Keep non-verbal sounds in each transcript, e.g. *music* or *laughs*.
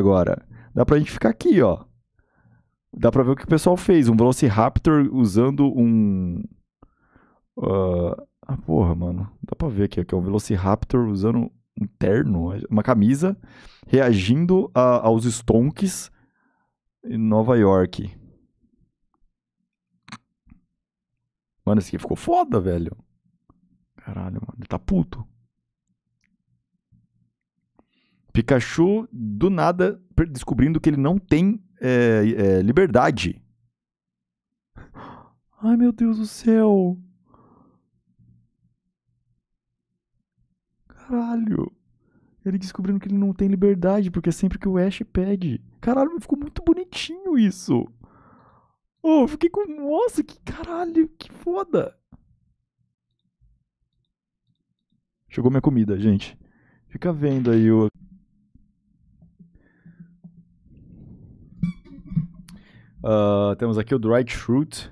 agora. Dá pra gente ficar aqui, ó. Dá pra ver o que o pessoal fez. Um Velociraptor usando um... Uh... Ah, porra, mano. Dá pra ver aqui, ó, que é um Velociraptor usando um terno, uma camisa, reagindo a, aos stonks em Nova York. Mano, esse aqui ficou foda, velho. Caralho, mano. Ele tá puto. Pikachu, do nada, descobrindo que ele não tem é, é, liberdade. *gasps* Ai, meu Deus do céu. Caralho. Ele descobrindo que ele não tem liberdade, porque é sempre que o Ash pede. Caralho, ficou muito bonitinho isso. Oh, fiquei com. Nossa, que caralho, que foda. Chegou minha comida, gente. Fica vendo aí o. Uh, temos aqui o Dried Fruit,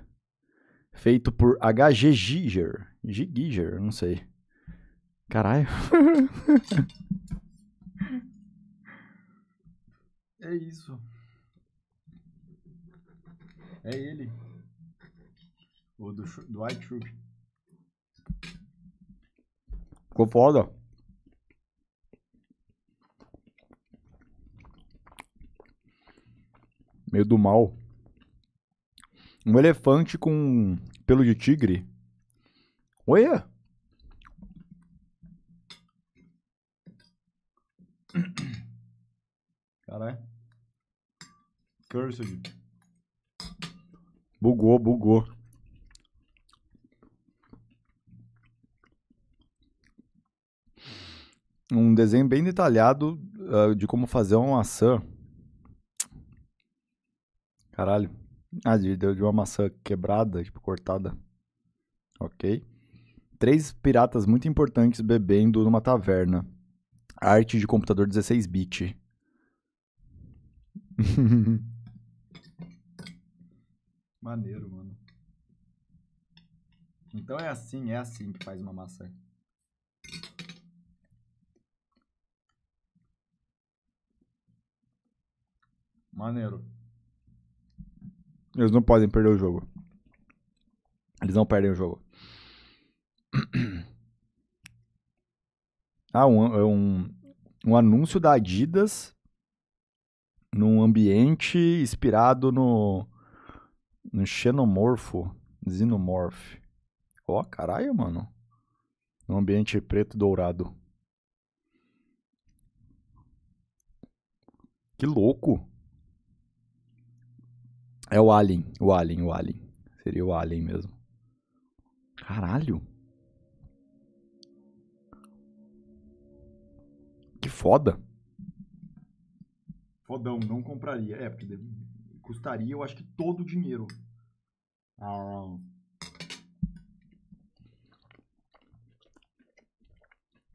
feito por HG Giger. Giger, não sei. Caralho. *laughs* é isso. É ele. O do, do Fruit Ficou foda. Meio do mal. Um elefante com pelo de tigre. Olha! Caralho. Cursed. Bugou, bugou. Um desenho bem detalhado uh, de como fazer uma maçã. Caralho. Ah, deu de uma maçã quebrada, tipo, cortada. Ok. Três piratas muito importantes bebendo numa taverna. Arte de computador 16-bit. *laughs* Maneiro, mano. Então é assim, é assim que faz uma maçã. Maneiro. Eles não podem perder o jogo. Eles não perdem o jogo. *clears throat* Ah, um, é um, um anúncio da Adidas num ambiente inspirado no, no xenomorfo, xenomorph. Ó, oh, caralho, mano. Um ambiente preto dourado. Que louco. É o Alien, o Alien, o Alien. Seria o Alien mesmo. Caralho. Que foda. Fodão, não compraria. É, porque deve, custaria, eu acho que todo o dinheiro. Ah.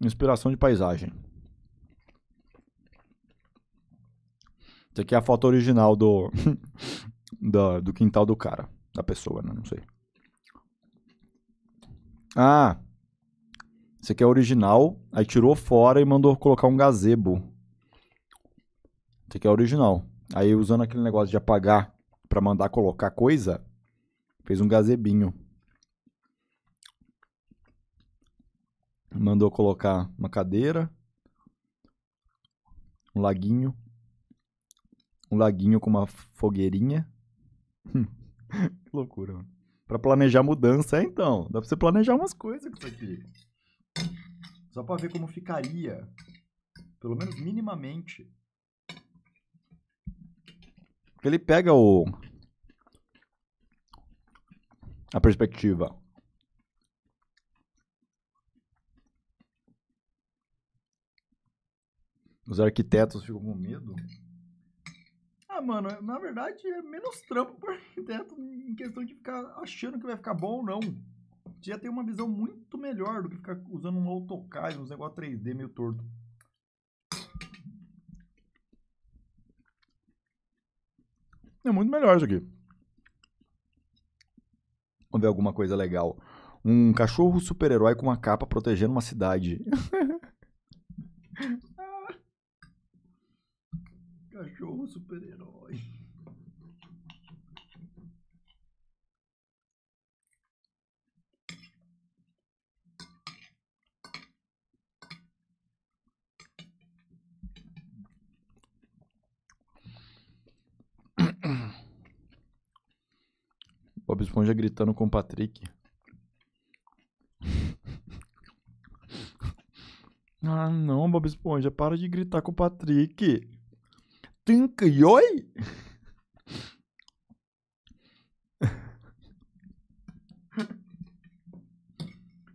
Inspiração de paisagem. Isso aqui é a foto original do *laughs* do, do quintal do cara, da pessoa, né? Não sei. Ah, esse aqui é original. Aí tirou fora e mandou colocar um gazebo. Esse aqui é original. Aí usando aquele negócio de apagar para mandar colocar coisa, fez um gazebinho. Mandou colocar uma cadeira, um laguinho, um laguinho com uma fogueirinha *laughs* que loucura, mano. Pra planejar mudança, é então. Dá pra você planejar umas coisas com isso aqui. Só pra ver como ficaria. Pelo menos minimamente. Porque ele pega o. A perspectiva. Os arquitetos ficam com medo. Ah, mano, na verdade é menos trampo para *laughs* arquiteto em questão de ficar achando que vai ficar bom ou não. Você já tem uma visão muito melhor do que ficar usando um AutoCAD, uns negócios 3D meio torto. É muito melhor isso aqui. Vamos ver alguma coisa legal. Um cachorro super-herói com uma capa protegendo uma cidade. *laughs* cachorro super-herói. Bob Esponja gritando com o Patrick. Ah, não, Bob Esponja, para de gritar com o Patrick. Stinke Joy?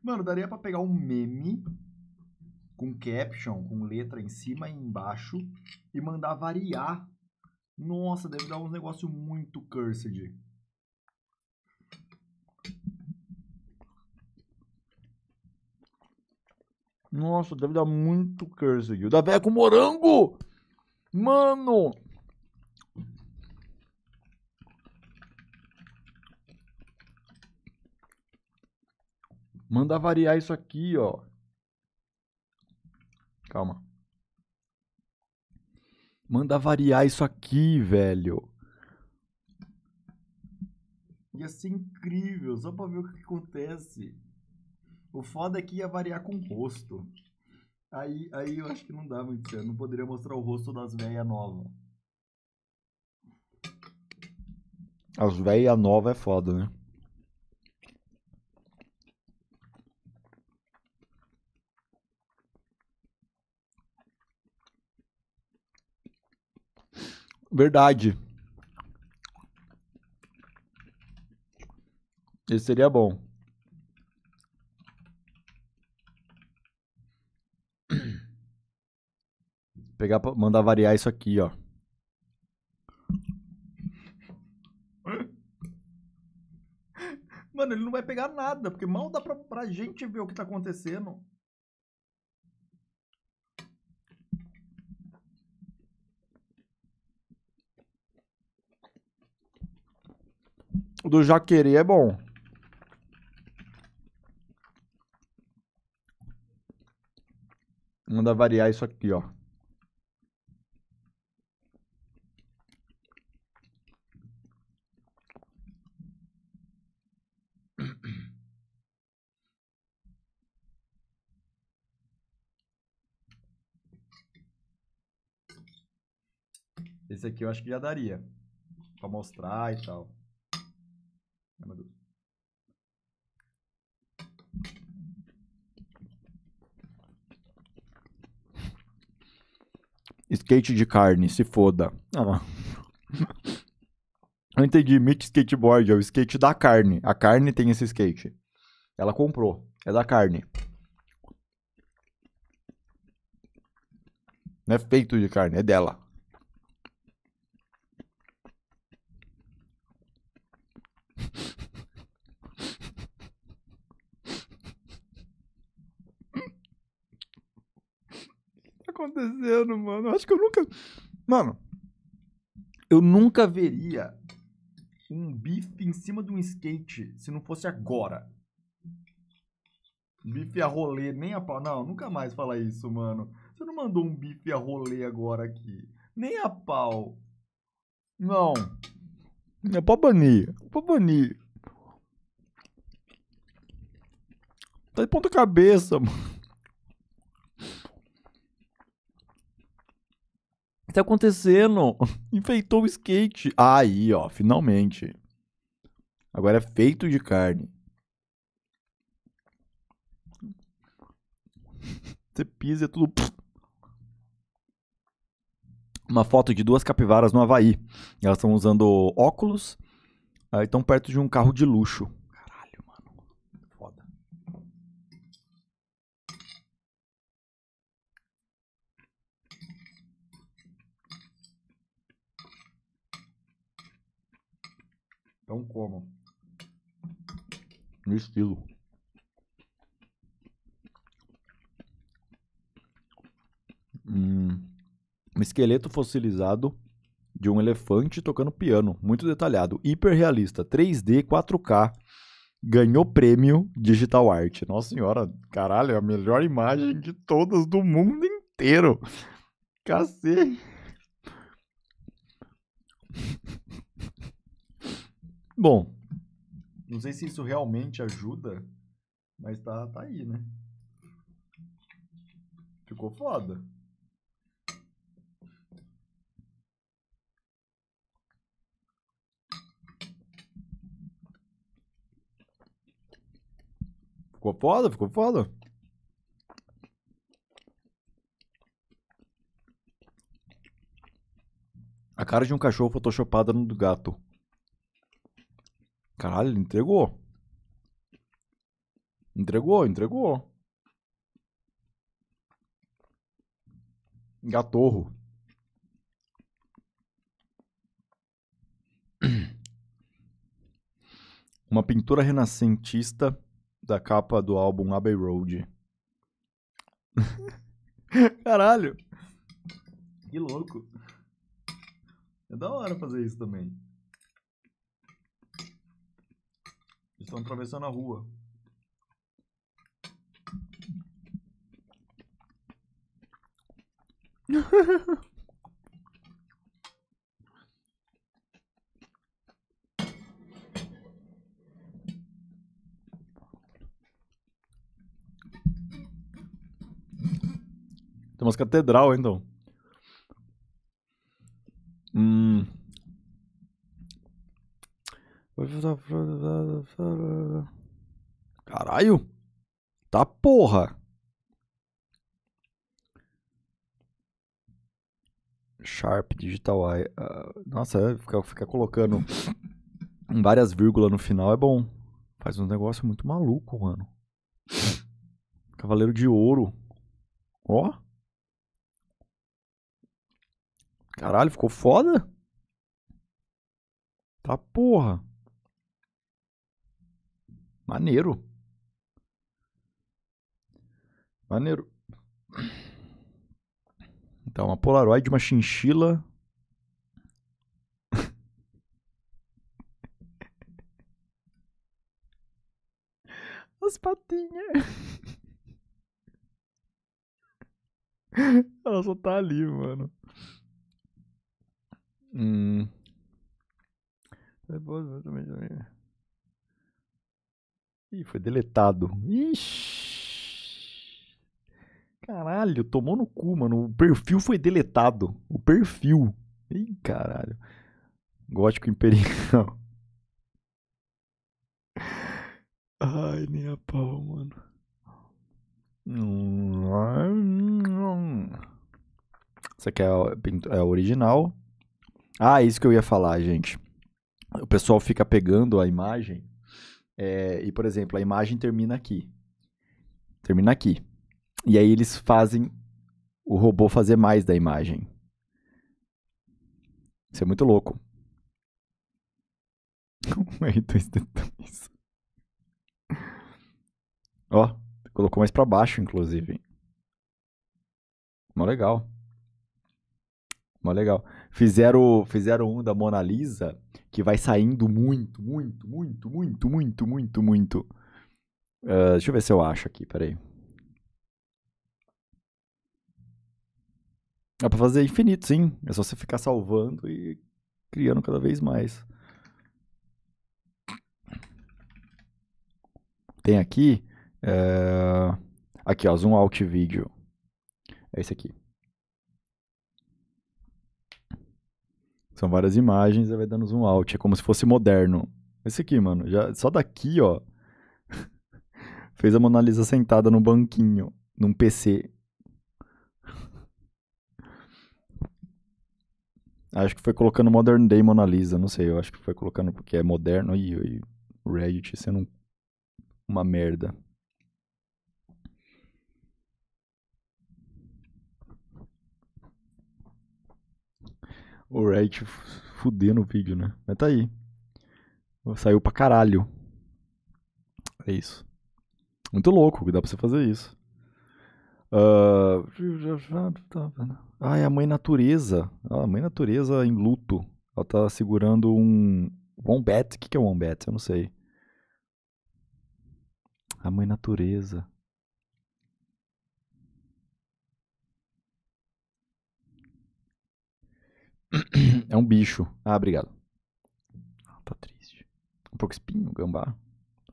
Mano, daria pra pegar um meme com caption, com letra em cima e embaixo e mandar variar. Nossa, deve dar um negócio muito cursed. Nossa, deve dar muito cursed. O da véia com morango! Mano! Manda variar isso aqui, ó. Calma. Manda variar isso aqui, velho. Ia ser incrível, só pra ver o que acontece. O foda é que ia variar com o rosto. Aí, aí eu acho que não dá muito certo. Não poderia mostrar o rosto das velhas novas. As velhas novas é foda, né? Verdade. Esse seria bom. pegar, mandar variar isso aqui, ó. Mano, ele não vai pegar nada, porque mal dá pra, pra gente ver o que tá acontecendo. O do Jaquerê é bom. Manda variar isso aqui, ó. Esse aqui eu acho que já daria. Pra mostrar e tal. Ai, meu Deus. Skate de carne, se foda. Ah, *laughs* eu entendi, Meet Skateboard é o skate da carne. A carne tem esse skate. Ela comprou, é da carne. Não é feito de carne, é dela. acontecendo, mano? acho que eu nunca. Mano, eu nunca veria um bife em cima de um skate se não fosse agora. Bife a rolê, nem a pau. Não, nunca mais fala isso, mano. Você não mandou um bife a rolê agora aqui. Nem a pau. Não. É pra banir. É pra banir. Tá de ponta cabeça, mano. tá acontecendo? *laughs* Enfeitou o skate. Aí, ó, finalmente. Agora é feito de carne. *laughs* Você pisa é tudo. *sniffs* Uma foto de duas capivaras no Havaí. Elas estão usando óculos. estão perto de um carro de luxo. Então coma. No estilo. um esqueleto fossilizado de um elefante tocando piano, muito detalhado, hiperrealista, 3D, 4K, ganhou prêmio Digital Art. Nossa senhora, caralho, é a melhor imagem de todas do mundo inteiro. Cacete. Bom, não sei se isso realmente ajuda, mas tá, tá aí, né? Ficou foda. Ficou foda, ficou foda. A cara de um cachorro photoshopada no do gato. Caralho, entregou. Entregou, entregou. Gatorro. *clears throat* Uma pintura renascentista da capa do álbum Abbey Road. *laughs* Caralho. Que louco. É da hora fazer isso também. Estão atravessando a rua. Tem umas catedral, então. Hum. Caralho! Tá porra! Sharp Digital Eye. Uh, nossa, é, ficar fica colocando *laughs* várias vírgulas no final é bom. Faz um negócio muito maluco, mano. Cavaleiro de Ouro. Ó. Caralho, ficou foda? Tá porra. Maneiro. Maneiro. Então, uma Polaroid, uma chinchila. *laughs* As patinhas. *laughs* Ela só tá ali, mano. Hum. É também, também. Ih, foi deletado. Ixi. Caralho, tomou no cu, mano. O perfil foi deletado. O perfil. Ih, caralho. Gótico Imperial. *laughs* Ai, nem a pau, mano. Essa aqui é a, é a original. Ah, é isso que eu ia falar, gente. O pessoal fica pegando a imagem é, e, por exemplo, a imagem termina aqui. Termina aqui. E aí eles fazem o robô fazer mais da imagem. Isso é muito louco. *laughs* É Ó, colocou mais para baixo, inclusive. Mó legal. Mó legal. Fizeram, fizeram um da Mona Lisa que vai saindo muito, muito, muito, muito, muito, muito, muito. Uh, deixa eu ver se eu acho aqui, peraí. Dá pra fazer infinito, sim. É só você ficar salvando e criando cada vez mais. Tem aqui. Eh, aqui, ó, Zoom Out Video. É esse aqui. São várias imagens, aí vai dando zoom out. É como se fosse moderno. Esse aqui, mano, já, só daqui, ó. *laughs* fez a Mona Lisa sentada no banquinho, num PC. acho que foi colocando Modern Day Mona Lisa, não sei, eu acho que foi colocando porque é moderno. e Reddit sendo é uma merda. o Reddit fudendo no vídeo, né? Mas tá aí. Saiu pra caralho. É isso. Muito louco que dá pra você fazer isso. Uh... é a mãe natureza. Ah, a mãe natureza em luto. Ela tá segurando um wombat. O que, que é wombat? Eu não sei. A mãe natureza. É um bicho. Ah, obrigado. Ah, tá triste. Um pouco espinho, gambá.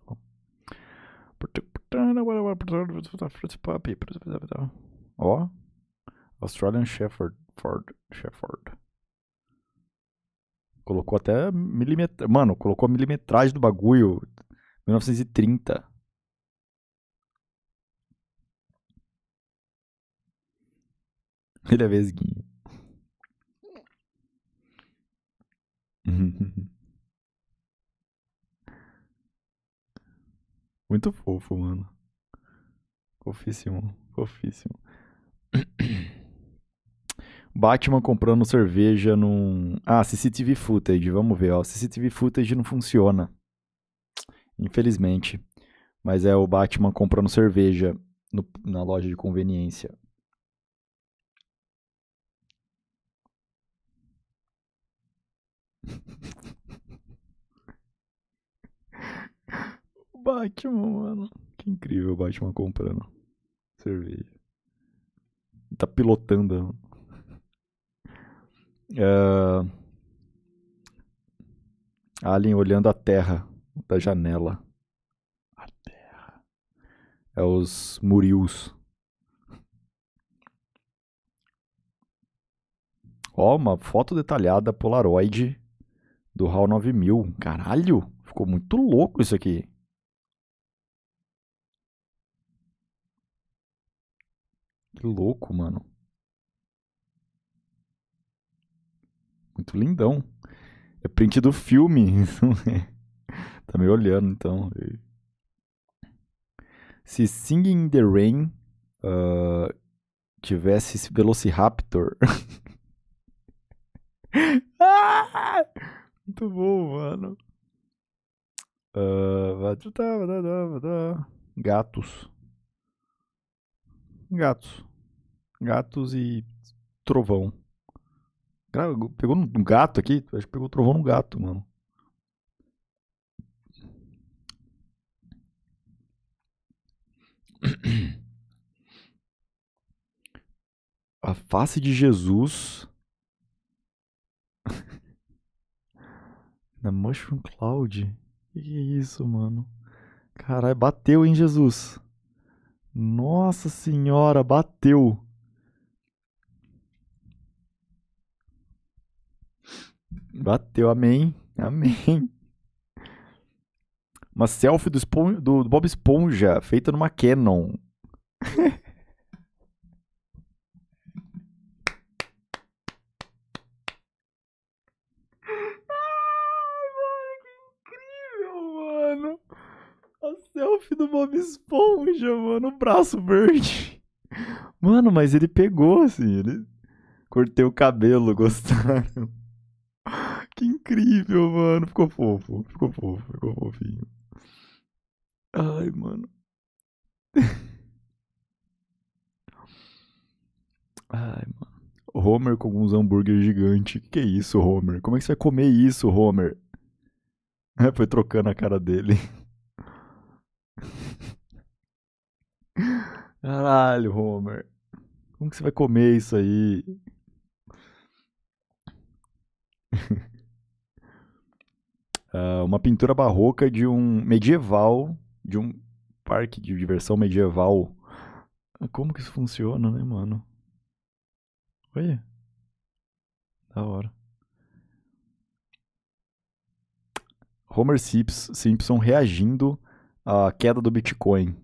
Tá Ó. Australian Shepherd. Ford, Shepherd. Colocou até milimetragem. Mano, colocou a milimetragem do bagulho. 1930. Ele é vesguinho. *laughs* Muito fofo, mano. Fofíssimo, fofíssimo. *coughs* Batman comprando cerveja num. Ah, CCTV footage. Vamos ver, ó. CCTV footage não funciona. Infelizmente. Mas é o Batman comprando cerveja no... na loja de conveniência. Batman, mano. Que incrível o Batman comprando cerveja. Tá pilotando. Uh, Alien olhando a terra da janela. A terra. É os Murils. Ó, oh, uma foto detalhada Polaroid do HAL 9000. Caralho, ficou muito louco isso aqui. louco, mano. Muito lindão. É print do filme. *laughs* Então, é. tá me olhando, então. Se Singing in the Rain uh, tivesse esse Velociraptor. *laughs* ah! Muito bom, mano. Uh, gatos. Gatos gatos e trovão. pegou um gato aqui? Acho que pegou trovão no gato, mano. A face de Jesus *laughs* na Mushroom Cloud. Que, que é isso, mano? Caralho, bateu, hein, Jesus? Nossa senhora, bateu. Bateu, amém. Amém. Uma selfie do, Espon... do Bob Esponja, feita numa Canon. *laughs* selfie do Bob Esponja, mano. O braço verde. *laughs* Mano, mas ele pegou, assim. Ele... Cortei o cabelo, gostaram que incrível, mano. Ficou fofo, ficou fofo, ficou fofinho. Ai, mano. *laughs* Ai, mano. Homer com uns hambúrguer gigante. Que isso, Homer? Como é que você vai comer isso, Homer? É, *laughs* foi trocando a cara dele. *laughs* Caralho, Homer. Como que você vai comer isso aí? Ah, uma pintura barroca de um medieval, de um parque de diversão medieval. Como que isso funciona, né, mano? Olha. Da hora. Homer Simpson reagindo à queda do Bitcoin. *laughs*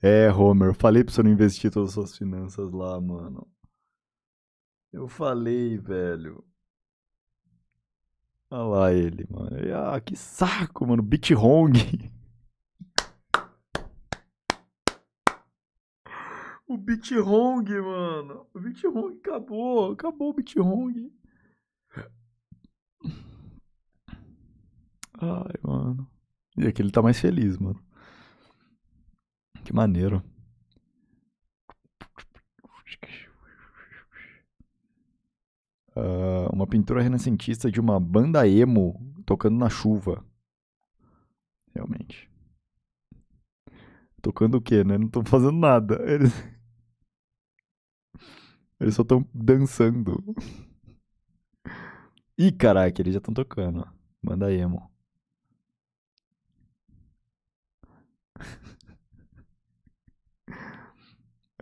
É, Homer, falei pra você não investir todas as suas finanças lá, mano. Eu falei, velho. Olha lá ele, mano. ah, que saco, mano. Beat Hong. *laughs* O Beat Hong, mano. O Beat Hong acabou. Acabou o Beat Hong. Ai, mano. E aqui ele tá mais feliz, mano. Que maneiro. Ah, uma pintura renascentista de uma banda emo tocando na chuva. Realmente. Tocando o quê, né? Não estão fazendo nada. *laughs* Eles, Eles só estão dançando. Ih, caraca, eles já estão tocando. Banda emo.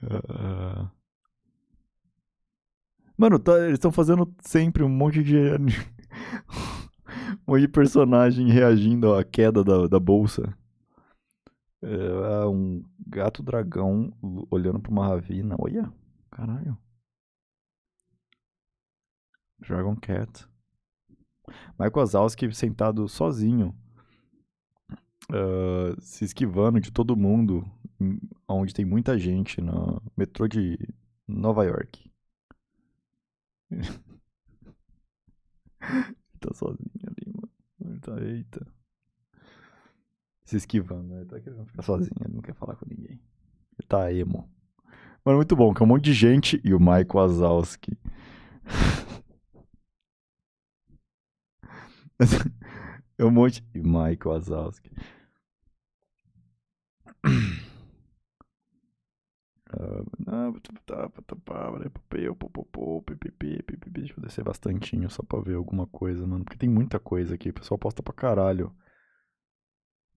uh... *laughs* Mano, tá, eles estão fazendo sempre um monte de. *laughs* um monte de personagem reagindo à queda da, da bolsa. É, um gato dragão olhando pra uma ravina. Olha, caralho. Dragon Cat. Michael Wazowski sentado sozinho, uh, se esquivando de todo mundo, onde tem muita gente no metrô de Nova York. *laughs* tá sozinho ali, mano. Ele tá, eita. Se esquivando, né? Ele tá querendo ficar sozinho, ele não quer falar com ninguém. Ele tá emo. Mano, muito bom, que é um monte de gente e o Michael Wazowski. *laughs* é um monte. E Michael Wazowski. *clears throat* Ah, ah, Deixa eu descer bastantinho só pra ver alguma coisa, mano. Porque tem muita coisa aqui. O pessoal posta pra caralho.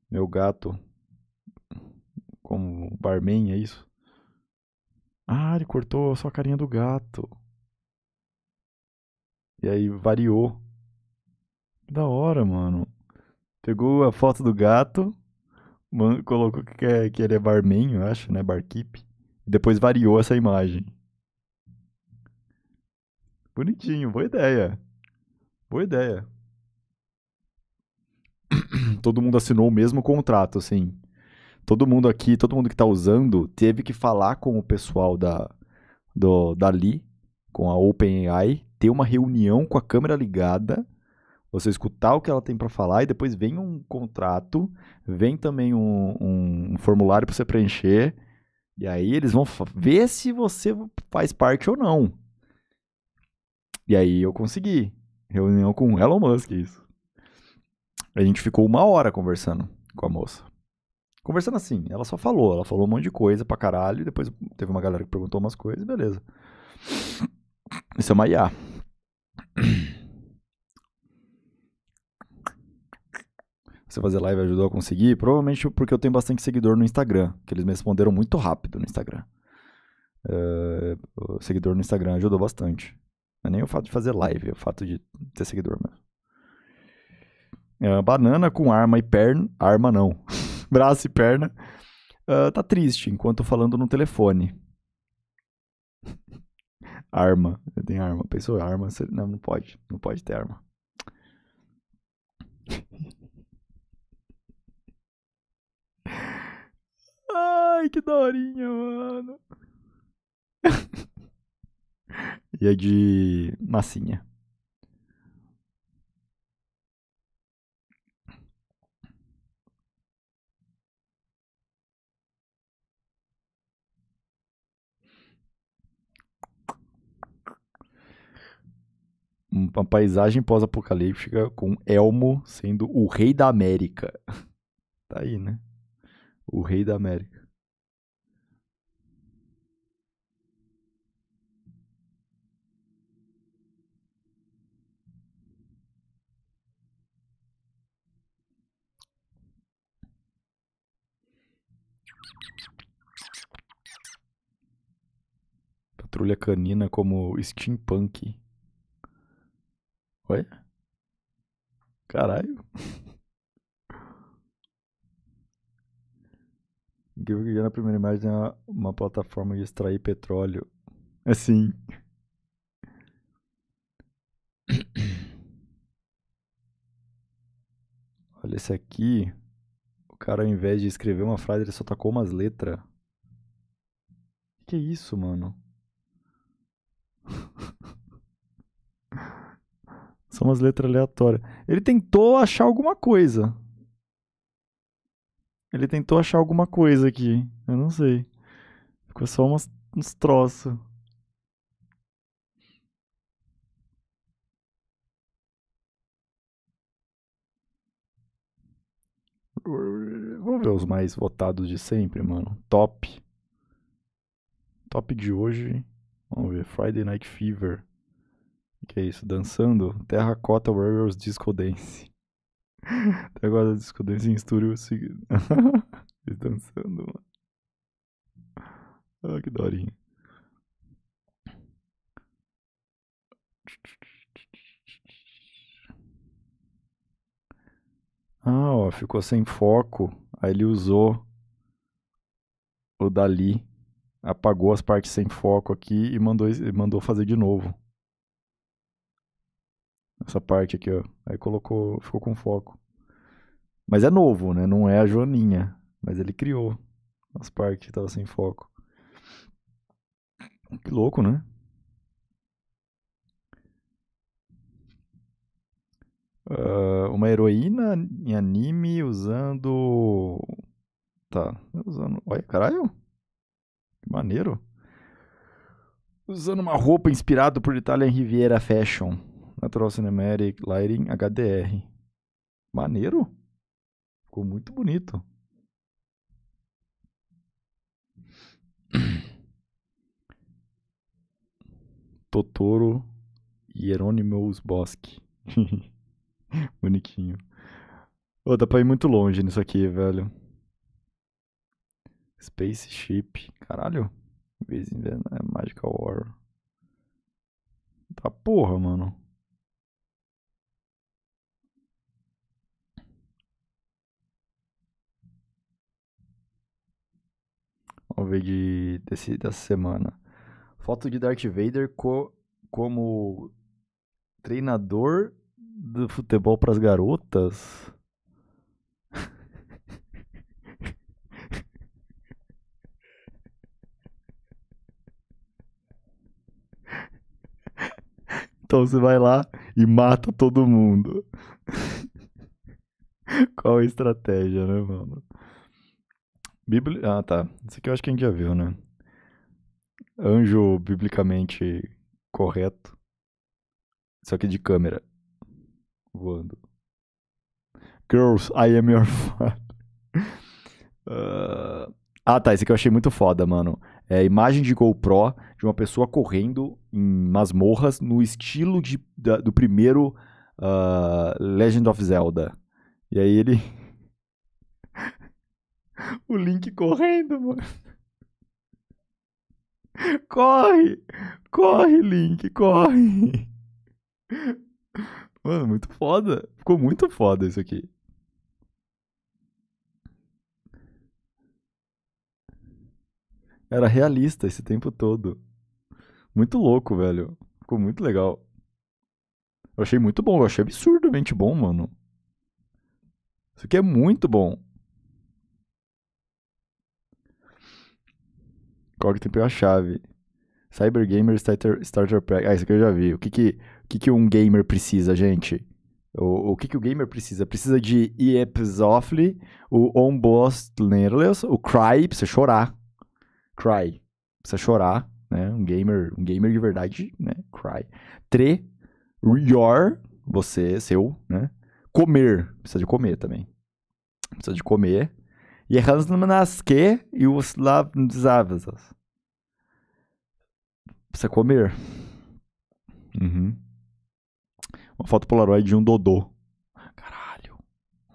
Meu gato. Como barman, é isso? Ah, ele cortou só a carinha do gato. E aí variou. Da hora, mano. Pegou a foto do gato, colocou que, é, que ele é barman, eu acho, né? Barkeep depois variou essa imagem. Bonitinho, boa ideia. Boa ideia. *clears throat* Todo mundo assinou o mesmo contrato, assim. Todo mundo aqui, todo mundo que está usando, teve que falar com o pessoal da, do, dali, com a OpenAI, ter uma reunião com a câmera ligada, você escutar o que ela tem para falar e depois vem um contrato, vem também um, um formulário para você preencher e aí eles vão ver se você faz parte ou não. E aí eu consegui. Reunião com Elon Musk, isso. A gente ficou uma hora conversando com a moça. Conversando assim, ela só falou, ela falou um monte de coisa pra caralho, depois teve uma galera que perguntou umas coisas, beleza. Isso é uma IA. você fazer live ajudou a conseguir? Provavelmente porque eu tenho bastante seguidor no Instagram, que eles me responderam muito rápido no Instagram. Eh, o seguidor no Instagram ajudou bastante. Não é nem o fato de fazer live, é o fato de ter seguidor mesmo. Eh, banana com arma e perna. Arma não. *laughs* Braço e perna. Uh, tá triste enquanto falando no telefone. *laughs* arma. Eu tenho arma. Pensou arma? Não, não pode. Não pode ter arma. Ai, que daorinha, mano. *laughs* e é de massinha. Uma paisagem pós-apocalíptica com Elmo sendo o rei da América. *laughs* Tá aí, né? O rei da América. Patrulha canina como steampunk. Olha. Caralho. Gilbert já na primeira imagem é uma, uma plataforma de extrair petróleo. Assim. *coughs* Olha esse aqui. O cara, ao invés de escrever uma frase, ele só tacou umas letras. Que é isso, mano? *laughs* São umas letras aleatórias. Ele tentou achar alguma coisa. Ele tentou achar alguma coisa aqui. Eu não sei. Ficou só umas, uns troços. Vamos ver os mais votados de sempre, mano. Top. Top de hoje. Vamos ver. Friday Night Fever. O que é isso? Dançando? Terracota Warriors Disco Dance. Até agora disco Dance em estúdio seguindo. *laughs* dançando, mano. Ah, que dorinha. Ah, ó, ficou sem foco. Aí ele usou o Dali, apagou as partes sem foco aqui e mandou, mandou fazer de novo. Essa parte aqui, ó. Aí colocou, ficou com foco. Mas é novo, né? Não é a Joaninha. Mas ele criou as partes que estavam sem foco. Que louco, né? Uh, uma heroína em anime usando. Tá, usando. Olha, caralho! Que maneiro! Usando uma roupa inspirada por Italian Riviera Fashion. Natural Cinematic Lighting HDR. Maneiro. Ficou muito bonito. *coughs* Totoro Hieronymus Bosque. *laughs* Bonitinho. Oh, dá pra ir muito longe nisso aqui, velho. Spaceship. Caralho. Né? Magical War. Tá porra, mano. Vamos ver de, desse, dessa semana. Foto de Darth Vader co, como treinador do futebol para as garotas. *laughs* Então você vai lá e mata todo mundo. *laughs* Qual a estratégia, né, mano? Bíblia. Ah, tá. Isso aqui eu acho que a gente já viu, né? Anjo biblicamente correto. Só que de câmera. Voando. Girls, I am your father. Uh... *laughs* Ah, tá. Esse aqui eu achei muito foda, mano. É imagem de GoPro de uma pessoa correndo em masmorras no estilo de, da, do primeiro uh, Legend of Zelda. E aí ele o Link correndo, mano. Corre! Corre, Link, corre! Mano, muito foda. Ficou muito foda isso aqui. Era realista esse tempo todo. Muito louco, velho. Ficou muito legal. Eu achei muito bom, eu achei absurdamente bom, mano. Isso aqui é muito bom. Qual que pegou a chave. Cyber Gamer Starter, Starter Pack. Ah, isso aqui eu já vi. O que que, o que, que um gamer precisa, gente? O, o que, que o gamer precisa? Precisa de Iepzofli, o Ombostlerles, o Cry, precisa chorar. Cry, precisa chorar, né? Um gamer, um gamer de verdade, né? Cry. Tre, your, você, seu, né? Comer, precisa de comer também. Precisa de comer. Jechaliśmy na e i usławny zawiezos. Precisa comer. Uhum. Uma foto polaroid de um Dodô. Caralho.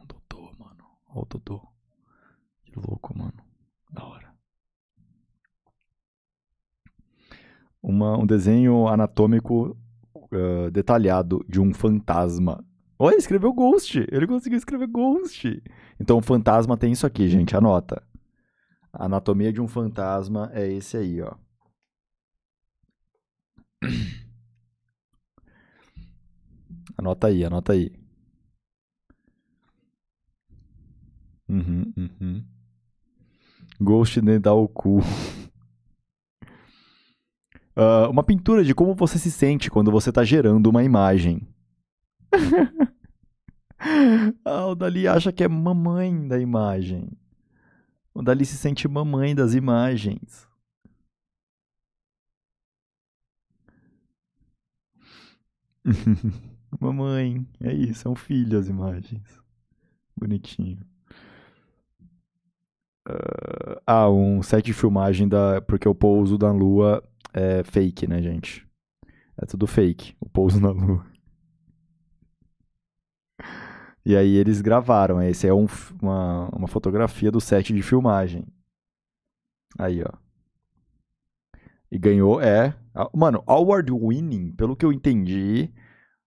Um Dodô, mano. Olha o Dodô. Que louco, mano. Da hora. Uma, um desenho anatômico uh, detalhado de um fantasma Olha, escreveu Ghost. Ele conseguiu escrever Ghost. Então, o fantasma tem isso aqui, gente. Anota. A anatomia de um fantasma é esse aí, ó. *clears throat* Anota aí, anota aí. Uhum, uhum. Ghost nem dá o cu. Uh, uma pintura de como você se sente quando você está gerando uma imagem. *laughs* *laughs* ah, o Dali acha que é mamãe da imagem. O Dali se sente mamãe das imagens. *laughs* mamãe, é isso, é um filho as imagens. Bonitinho. Uh, ah, um set de filmagem da. Porque o pouso da lua é fake, né, gente? É tudo fake, o pouso na lua. E aí eles gravaram. É, esse é um, uma, uma fotografia do set de filmagem. Aí, ó. E ganhou, é. Mano, Award Winning, pelo que eu entendi,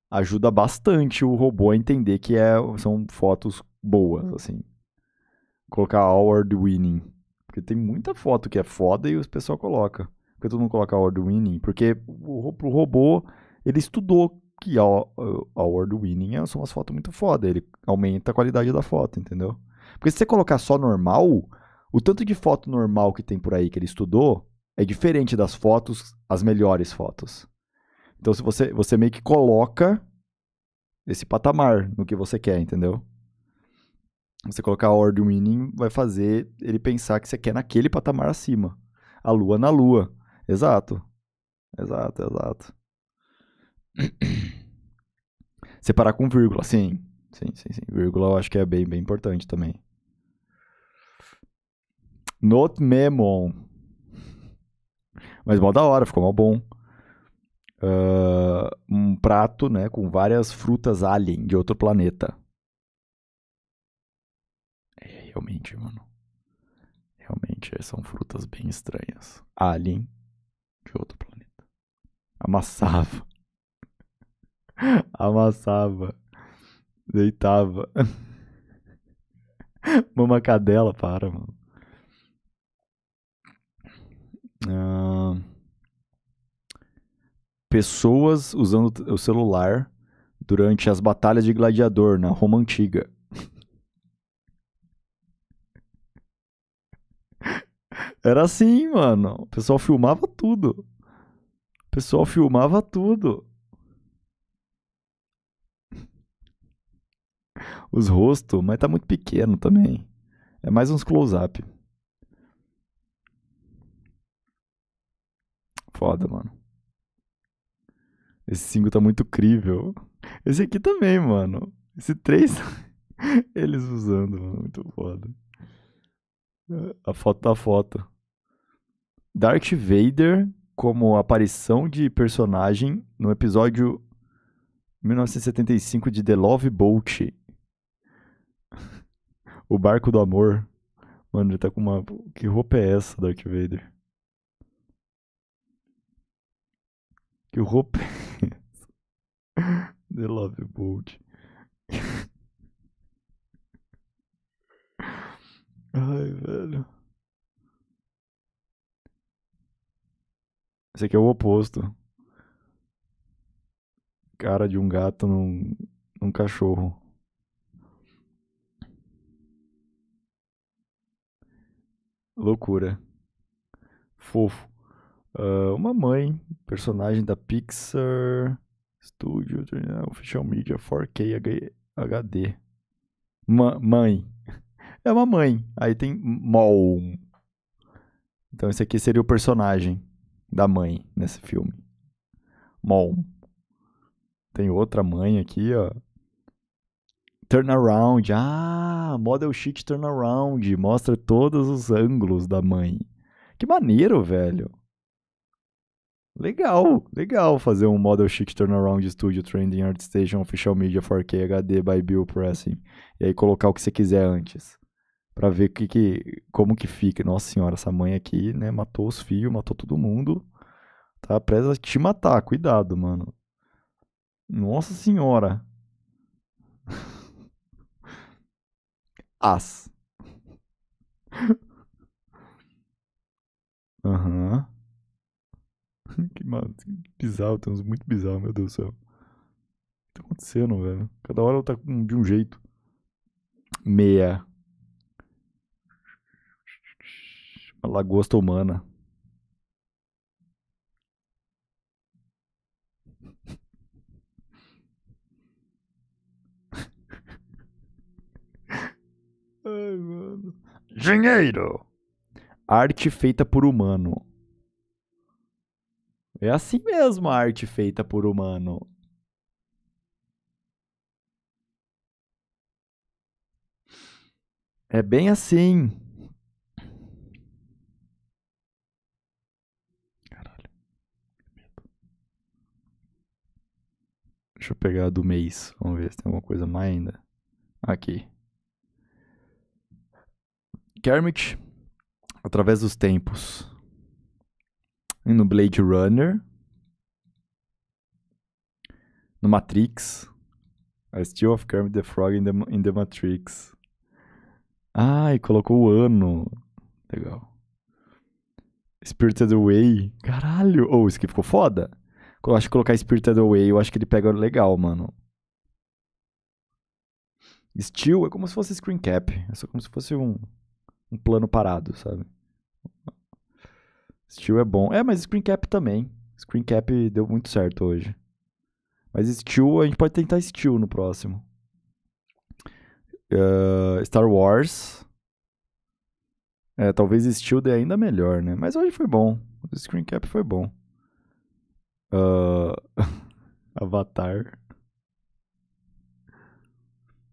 ajuda bastante o robô a entender que é, são fotos boas, assim. Colocar Award Winning. Porque tem muita foto que é foda e o pessoal coloca. Porque todo mundo coloca Award Winning. Porque o, pro robô, ele estudou que award-winning é, são umas fotos muito foda. Ele aumenta a qualidade da foto, entendeu? Porque se você colocar só normal, o tanto de foto normal que tem por aí que ele estudou é diferente das fotos, as melhores fotos. Então se você, você meio que coloca esse patamar no que você quer, entendeu? Você colocar award winning vai fazer ele pensar que você quer naquele patamar acima. A lua na lua. Exato. Exato, exato. *clears throat* Separar com vírgula, sim. Sim, sim, sim. Vírgula eu acho que é bem, bem importante também. Not memo, Mas mó da hora, ficou mó bom. Uh, um prato, né, com várias frutas alien de outro planeta. É, realmente, mano. Realmente, é, são frutas bem estranhas. Alien de outro planeta. Amassava. *laughs* Amassava. Deitava. *laughs* Mama cadela, para, mano. Uh, pessoas usando o celular durante as batalhas de gladiador na Roma Antiga. *laughs* Era assim, mano. O pessoal filmava tudo. O pessoal filmava tudo. os rostos, mas tá muito pequeno também. É mais uns close-up. Foda, mano. Esse 5 tá muito crível. Esse aqui também, mano. Esse 3, *laughs* eles usando, mano. Muito foda. A foto da tá foto. Darth Vader como aparição de personagem no episódio 1975 de The Love Boat. O barco do amor. Mano, ele tá com uma. Que roupa é essa, Darth Vader? Que roupa *laughs* é essa? The Love Boat. *laughs* Ai, velho. Esse aqui é o oposto. Cara de um gato num, num cachorro. Loucura. Fofo. Uh, uma mãe, personagem da Pixar Studio Official Media 4K HD. Ma mãe. *laughs* É uma mãe. Aí tem Mol. Então esse aqui seria o personagem da mãe nesse filme. Mol. Tem outra mãe aqui, ó. Turnaround. Ah, model sheet turnaround. Mostra todos os ângulos da mãe. Que maneiro, velho. Legal, legal fazer um model sheet turnaround studio trending art station official media 4K HD by Bill Pressing. E aí colocar o que você quiser antes. Pra ver que, que, como que fica. Nossa senhora, essa mãe aqui, né? Matou os filhos, matou todo mundo. Tá presa a te matar, cuidado, mano. Nossa senhora. *laughs* as. Aham. Uhum. *laughs* que, que bizarro, tem uns muito bizarro, meu Deus do céu. O que tá acontecendo, velho? Cada hora ela tá de um jeito. Meia. Uma lagosta humana. Ai, mano. Dinheiro! Arte feita por humano. É assim mesmo a arte feita por humano. É bem assim. Caralho. Deixa eu pegar a do mês. Vamos ver se tem alguma coisa mais ainda. Aqui. Kermit através dos tempos. E no Blade Runner. No Matrix. A Steel of Kermit the Frog in the, in the Matrix. Ah, e colocou o ano. Legal. Spirited Away. Caralho! Ou oh, isso aqui ficou foda. Eu acho que colocar Spirited Away, eu acho que ele pega legal, mano. Steel é como se fosse screen cap. É só como se fosse um, um plano parado, sabe? Steel é bom. É, mas Screen Cap também. Screen Cap deu muito certo hoje. Mas Steel, a gente pode tentar Steel no próximo. Uh, Star Wars. É, talvez Steel dê ainda melhor, né? Mas hoje foi bom. O Screen Cap foi bom. Uh... *laughs* Avatar.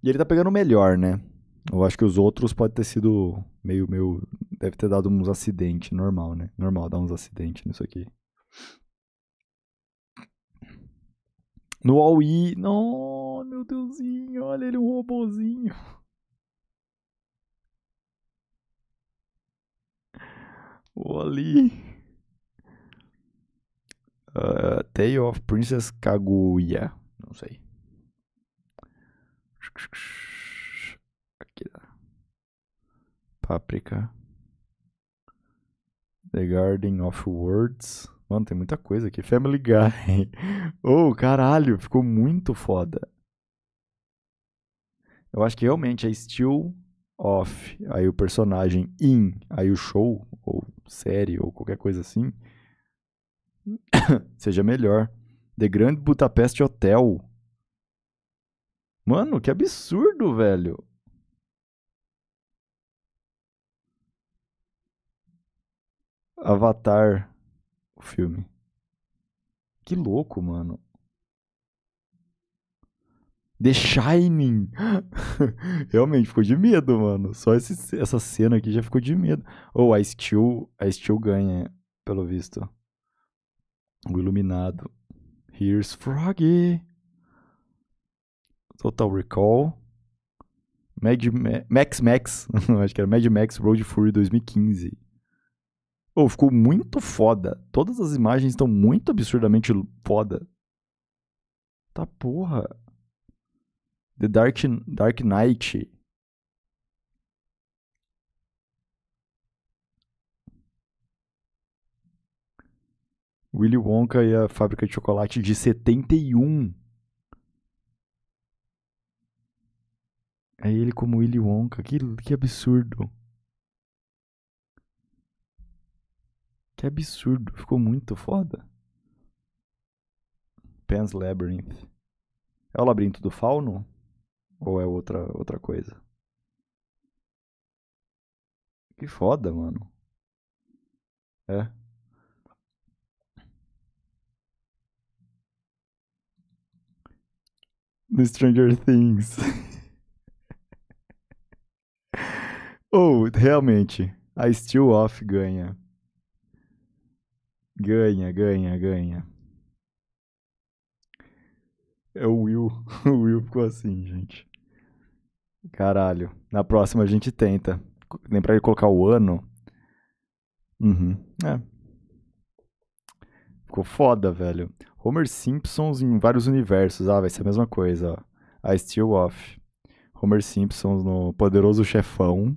E ele tá pegando o melhor, né? Eu acho que os outros pode ter sido meio, meio. Deve ter dado uns acidentes, normal, né? Normal dar uns acidentes nisso aqui. No All-E. Não, meu Deusinho, olha ele, um robozinho. O Ali. Uh, ah, Tale of Princess Kaguya. Não sei. Páprica. The Garden of Words. Mano, tem muita coisa aqui. Family Guy. oh, *laughs* caralho, ficou muito foda. Eu acho que realmente é Still Off, aí o personagem in, aí o show, ou série, ou qualquer coisa assim, *coughs* seja melhor. The Grand Budapest Hotel. Mano, que absurdo, velho. Avatar, o filme. Que louco, mano. The Shining. *laughs* Realmente, ficou de medo, mano. Só esse, essa cena aqui já ficou de medo. Ou oh, a Steel, a Steel ganha, pelo visto. O Iluminado. Here's Froggy. Total Recall. Mad, Max Max. *laughs* Acho que era Mad Max Road Fury 2015. Oh, ficou muito foda. Todas as imagens estão muito absurdamente foda. Tá porra. The Dark, Dark Knight. Willy Wonka e a Fábrica de Chocolate de 71. É ele como Willy Wonka. Que, que absurdo. Que absurdo, ficou muito foda. Pan's Labyrinth. É o labirinto do fauno? Ou é outra, outra coisa? Que foda, mano. É. No Stranger Things. *laughs* Ou, oh, realmente, a Steel Off ganha. Ganha, ganha, ganha. É o Will. *laughs* O Will ficou assim, gente. Caralho. Na próxima a gente tenta. Lembrar de colocar o ano. Uhum. É. Ficou foda, velho. Homer Simpsons em vários universos. Ah, vai ser a mesma coisa, ó. I Still Off. Homer Simpsons no Poderoso Chefão.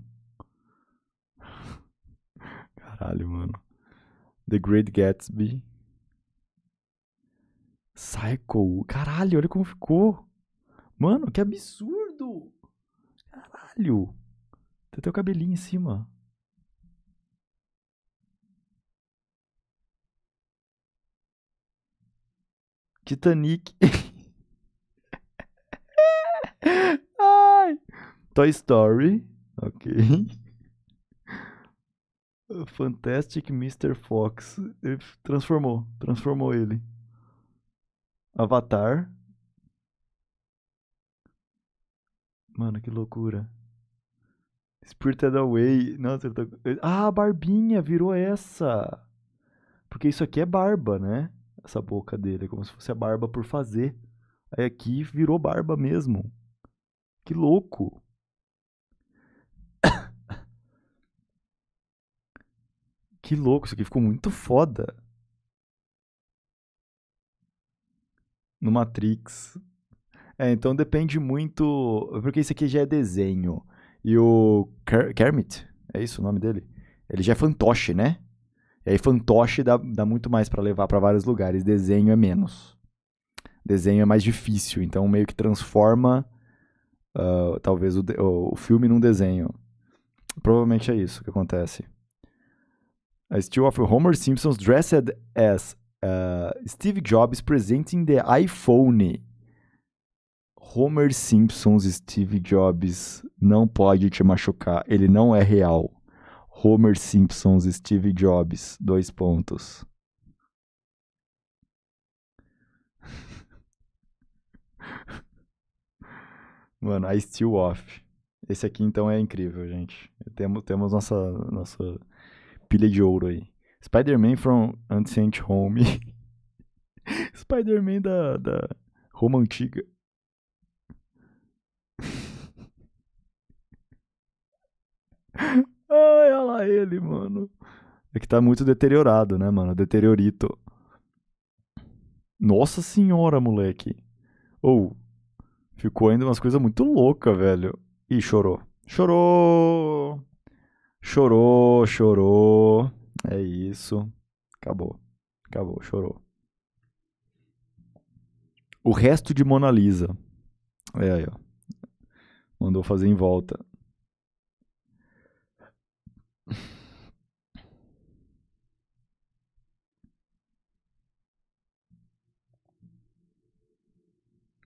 *laughs* Caralho, mano. The Great Gatsby. Psycho. Caralho, olha como ficou. Mano, que absurdo. Caralho. Tem até o cabelinho em cima. Titanic. *laughs* Ai. Toy Story. Ok. Fantastic Mr. Fox. Ele transformou, transformou ele. Avatar. Mano, que loucura. Spirited Away. Nossa, ele tá... Ah, a barbinha virou essa. Porque isso aqui é barba, né? Essa boca dele, é como se fosse a barba por fazer. Aí aqui virou barba mesmo. Que louco. que louco, isso aqui ficou muito foda. No Matrix. É, então depende muito. Porque isso aqui já é desenho. E o Kermit, é isso o nome dele? Ele já é fantoche, né? E aí fantoche dá, dá muito mais para levar para vários lugares. Desenho é menos. Desenho é mais difícil, então meio que transforma uh, talvez o, o filme num desenho. Provavelmente é isso que acontece. A still of Homer Simpson's dressed as uh, Steve Jobs presenting the iPhone. Homer Simpson's Steve Jobs não pode te machucar, ele não é real. Homer Simpson's Steve Jobs, dois pontos. *laughs* Mano, I still off. Esse aqui então é incrível, gente. Temos, temos nossa, nossa pilha de ouro aí. Spider-Man from Ancient Home. *laughs* Spider-Man da, da Roma Antiga. *laughs* Ai, olha lá ele, mano. É que tá muito deteriorado, né, mano? Deteriorito. Nossa senhora, moleque. Ou, oh, ficou ainda umas coisas muito loucas, velho. Ih, chorou. Chorou! Chorou, chorou. É isso. Acabou. Acabou, chorou. O resto de Mona Lisa. É aí, ó. Mandou fazer em volta.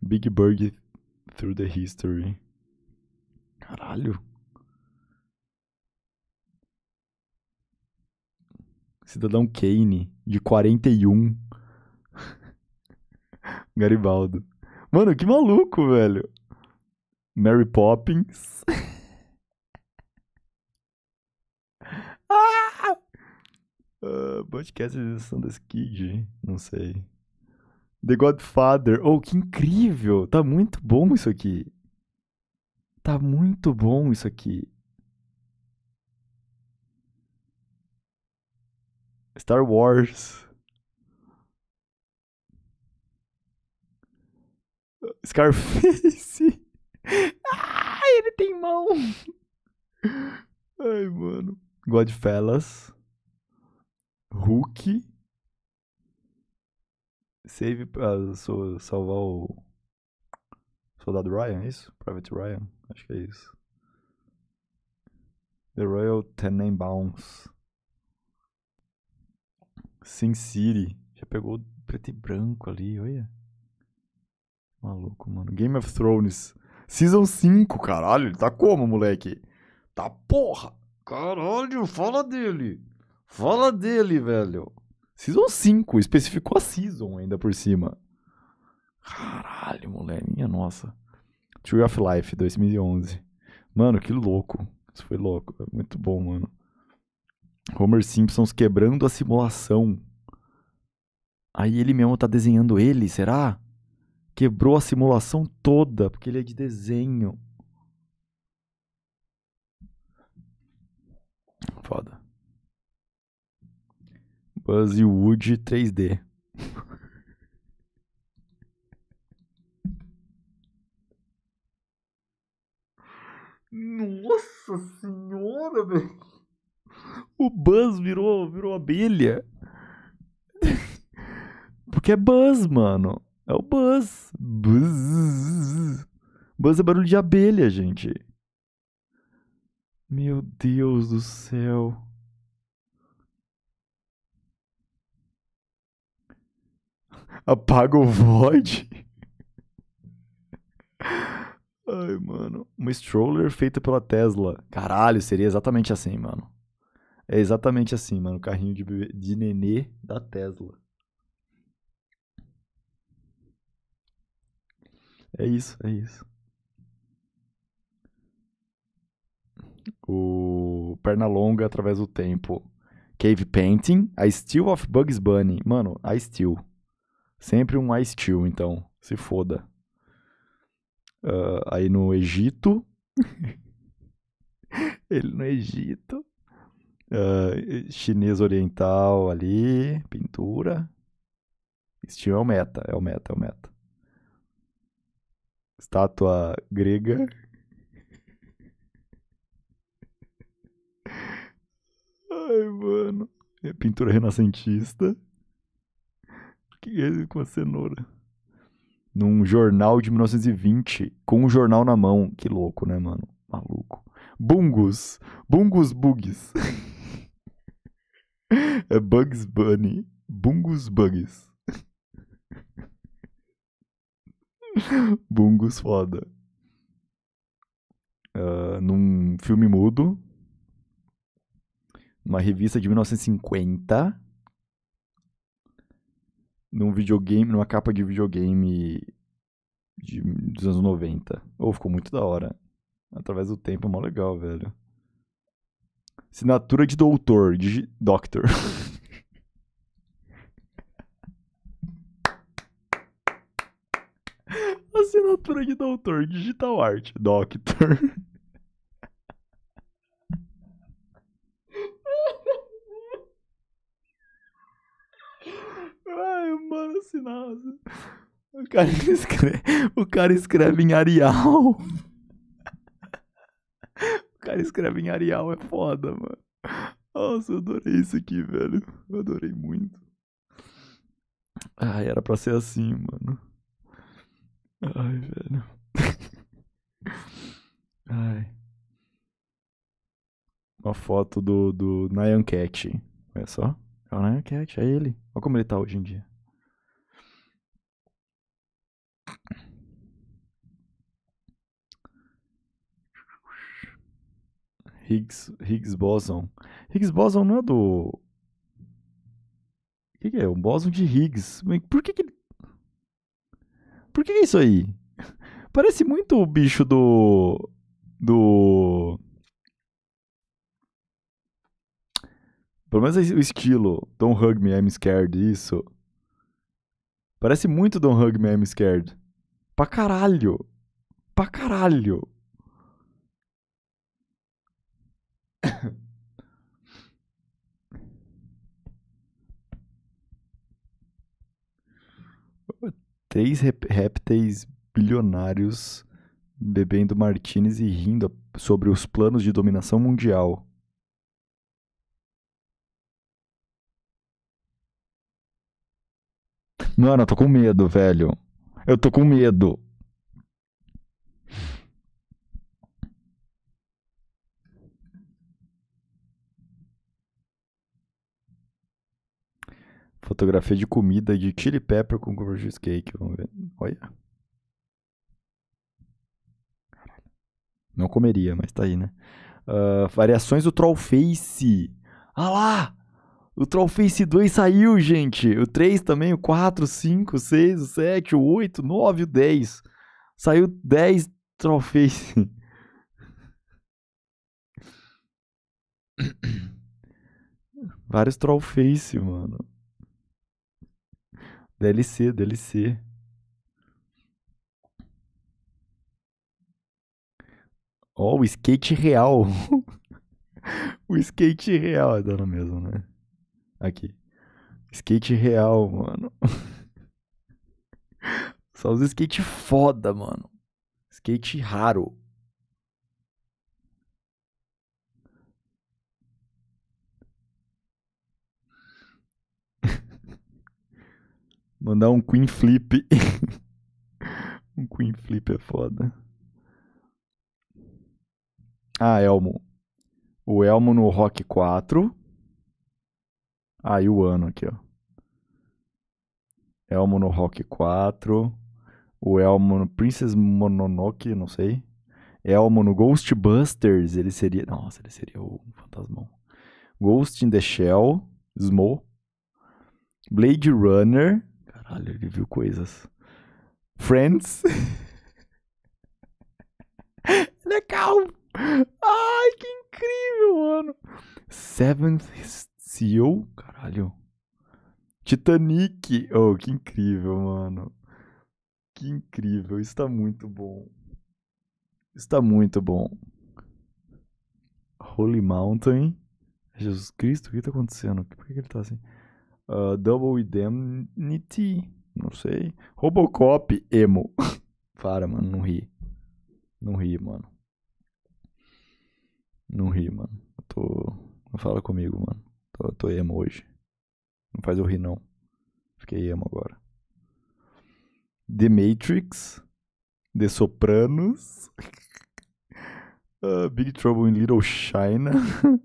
Big Bird Through the History. Caralho. Cidadão Kane, de 41. *laughs* Garibaldo. Mano, que maluco, velho. Mary Poppins. *laughs* ah! Uh, podcast de edição das Kid, não sei. The Godfather. Oh, que incrível! Tá muito bom isso aqui. Tá muito bom isso aqui. Star Wars. Scarface. Ah, *laughs* ele tem mão. Ai, mano. Godfellas. Hulk. Save pra so, salvar o Soldado Ryan, é isso? Private Ryan, acho que é isso. The Royal Tenenbaums. Sin City. Já pegou preto e branco ali, olha. Maluco, mano. Game of Thrones. Season 5, caralho. Ele tá como, moleque? Tá porra. Caralho, fala dele. Fala dele, velho. Season 5. Especificou a Season ainda por cima. Caralho, moleque. Minha nossa. Tree of Life, 2011. Mano, que louco. Isso foi louco. Muito bom, mano. Homer Simpsons quebrando a simulação. Aí ele mesmo tá desenhando ele, será? Quebrou a simulação toda, porque ele é de desenho. Foda. Wood 3D. *laughs* Nossa senhora, velho. O Buzz virou, virou abelha. Porque é Buzz, mano. É o Buzz. Buzz. Buzz é barulho de abelha, gente. Meu Deus do céu. Apaga o void. Ai, mano. Uma stroller feita pela Tesla. Caralho, seria exatamente assim, mano. É exatamente assim, mano. O carrinho de, bebê, de nenê da Tesla. É isso, é isso. O perna longa através do tempo. Cave Painting. A Steel of Bugs Bunny. Mano, a Steel. Sempre um a Steel, então. Se foda. Uh, aí no Egito. *laughs* Ele no Egito uh, chinês oriental ali, pintura. Estilo é o meta, é o meta, é o meta. Estátua grega. Ai, mano. É pintura renascentista. O que é isso com a cenoura? Num jornal de 1920, com o um jornal na mão. Que louco, né, mano? Maluco. Bungus. Bungus Bugs. é Bugs Bunny. Bungus Bugs. Bungus foda. Uh, num filme mudo. Numa revista de 1950. Num videogame, numa capa de videogame de, dos anos 90. Ou oh, ficou muito da hora através do tempo, é mó legal, velho. Assinatura de doutor, de doctor. *laughs* Assinatura de doutor, digital art, doctor. *laughs* Ai, mano, assinado. O cara *laughs* escreve, o cara escreve em Arial. O cara escreve em Arial, é foda, mano. Nossa, eu adorei isso aqui, velho. Eu adorei muito. Ai, era pra ser assim, mano. Ai, velho. Ai. Uma foto do, do Nyan Cat. Olha só. É o Nyan Cat, é ele. Olha como ele tá hoje em dia. Higgs, Higgs boson. Higgs boson não é do. O que, que, é? Um boson de Higgs. Por que, que... Por que, que é isso aí? *laughs* Parece muito o bicho do. Do. Pelo menos o estilo. Don't hug me, I'm scared. Isso. Parece muito Don't hug me, I'm scared. Pra caralho. Pra caralho. Três répteis bilionários bebendo martinis e rindo sobre os planos de dominação mundial. Mano, eu tô com medo, velho. Eu tô com medo. Fotografia de comida de chili pepper com cooper cheesecake. Vamos ver. Olha. Não comeria, mas tá aí, né? Uh, variações do Trollface. Ah lá! O Trollface 2 saiu, gente. O 3 também, o 4, o 5, o 6, o 7, o 8, o 9, o 10. Saiu 10 Trollface. *coughs* Vários Trollface, mano. DLC, DLC. Ó, oh, o skate real. *laughs* o skate real é dando mesmo, né? Aqui. Skate real, mano. *laughs* Só os skate foda, mano. Skate raro. Mandar um Queen Flip. *laughs* um Queen Flip é foda. Ah, Elmo. O Elmo no Rock 4. Aí ah, o ano aqui, ó. Elmo no Rock 4. O Elmo no Princess Mononoke, não sei. Elmo no Ghostbusters, ele seria. Nossa, ele seria o fantasmão. Ghost in the Shell, Smo. Blade Runner. Caralho, ele viu coisas. Friends. *laughs* ele é calmo. Ai, que incrível, mano. Seventh Seal. Caralho. Titanic. Oh, que incrível, mano. Que incrível. Está muito bom. Está muito bom. Holy Mountain. Jesus Cristo, o que está acontecendo? Por que ele está assim? uh, Double Indemnity, não sei, Robocop emo. *laughs* Para, mano, não ri. Não ri, mano. Não ri, mano. tô... Não fala comigo, mano. Tô, tô emo hoje. Não faz eu rir, não. Fiquei emo agora. The Matrix. The Sopranos. uh, *laughs* Big Trouble in Little China. *laughs*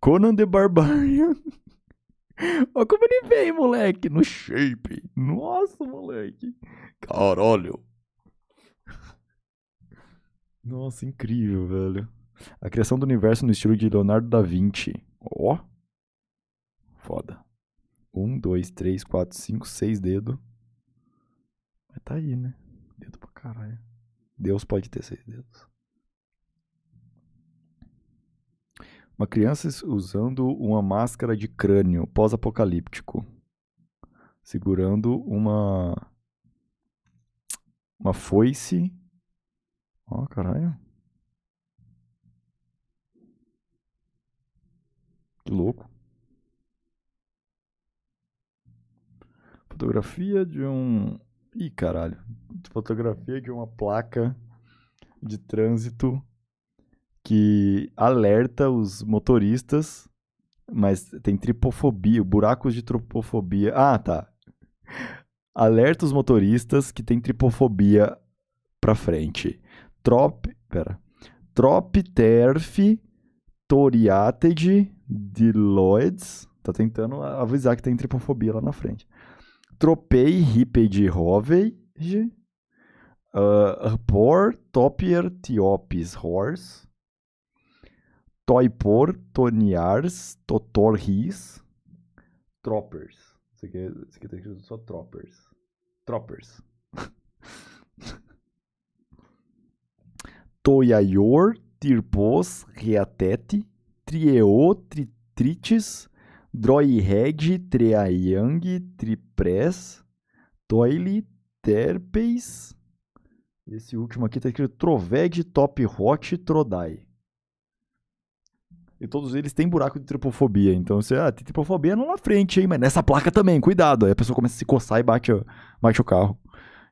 Conan the Barbarian. Olha *laughs* como ele veio, moleque. No shape. Nossa, moleque. Caralho. Nossa, incrível, velho. A criação do universo no estilo de Leonardo da Vinci. Ó. Oh. Foda. Um, dois, três, quatro, cinco, seis dedos. Mas tá aí, né? Dedo pra caralho. Deus pode ter seis dedos. Uma criança usando uma máscara de crânio pós-apocalíptico, segurando uma uma foice. Ó, oh, caralho. Que louco. Fotografia de um. Ih, caralho. Fotografia de uma placa de trânsito que alerta os motoristas, mas tem tripofobia, buracos de tripofobia. Ah, tá. Alerta os motoristas que tem tripofobia pra frente. Trop, pera. Tropterf de diloides. Tá tentando avisar que tem tripofobia lá na frente. Tropei ripede rovege. Uh, ah, por topier tiopis horse. Toipor, Toniars, Totorris, Troppers. Isso aqui, isso aqui tá escrito só Troppers. Troppers. *laughs* Toiaior, Tirpos, Reatete, Trieo, Tritrites, Droireg, Treayang, Tripres, Toile, Terpeis. Esse último aqui tá escrito Troveg, Top Hot, Trodai. E todos eles têm buraco de tripofobia. Então você, ah, tem tripofobia não na frente, hein? Mas nessa placa também, cuidado. Aí a pessoa começa a se coçar e bate, bate o carro.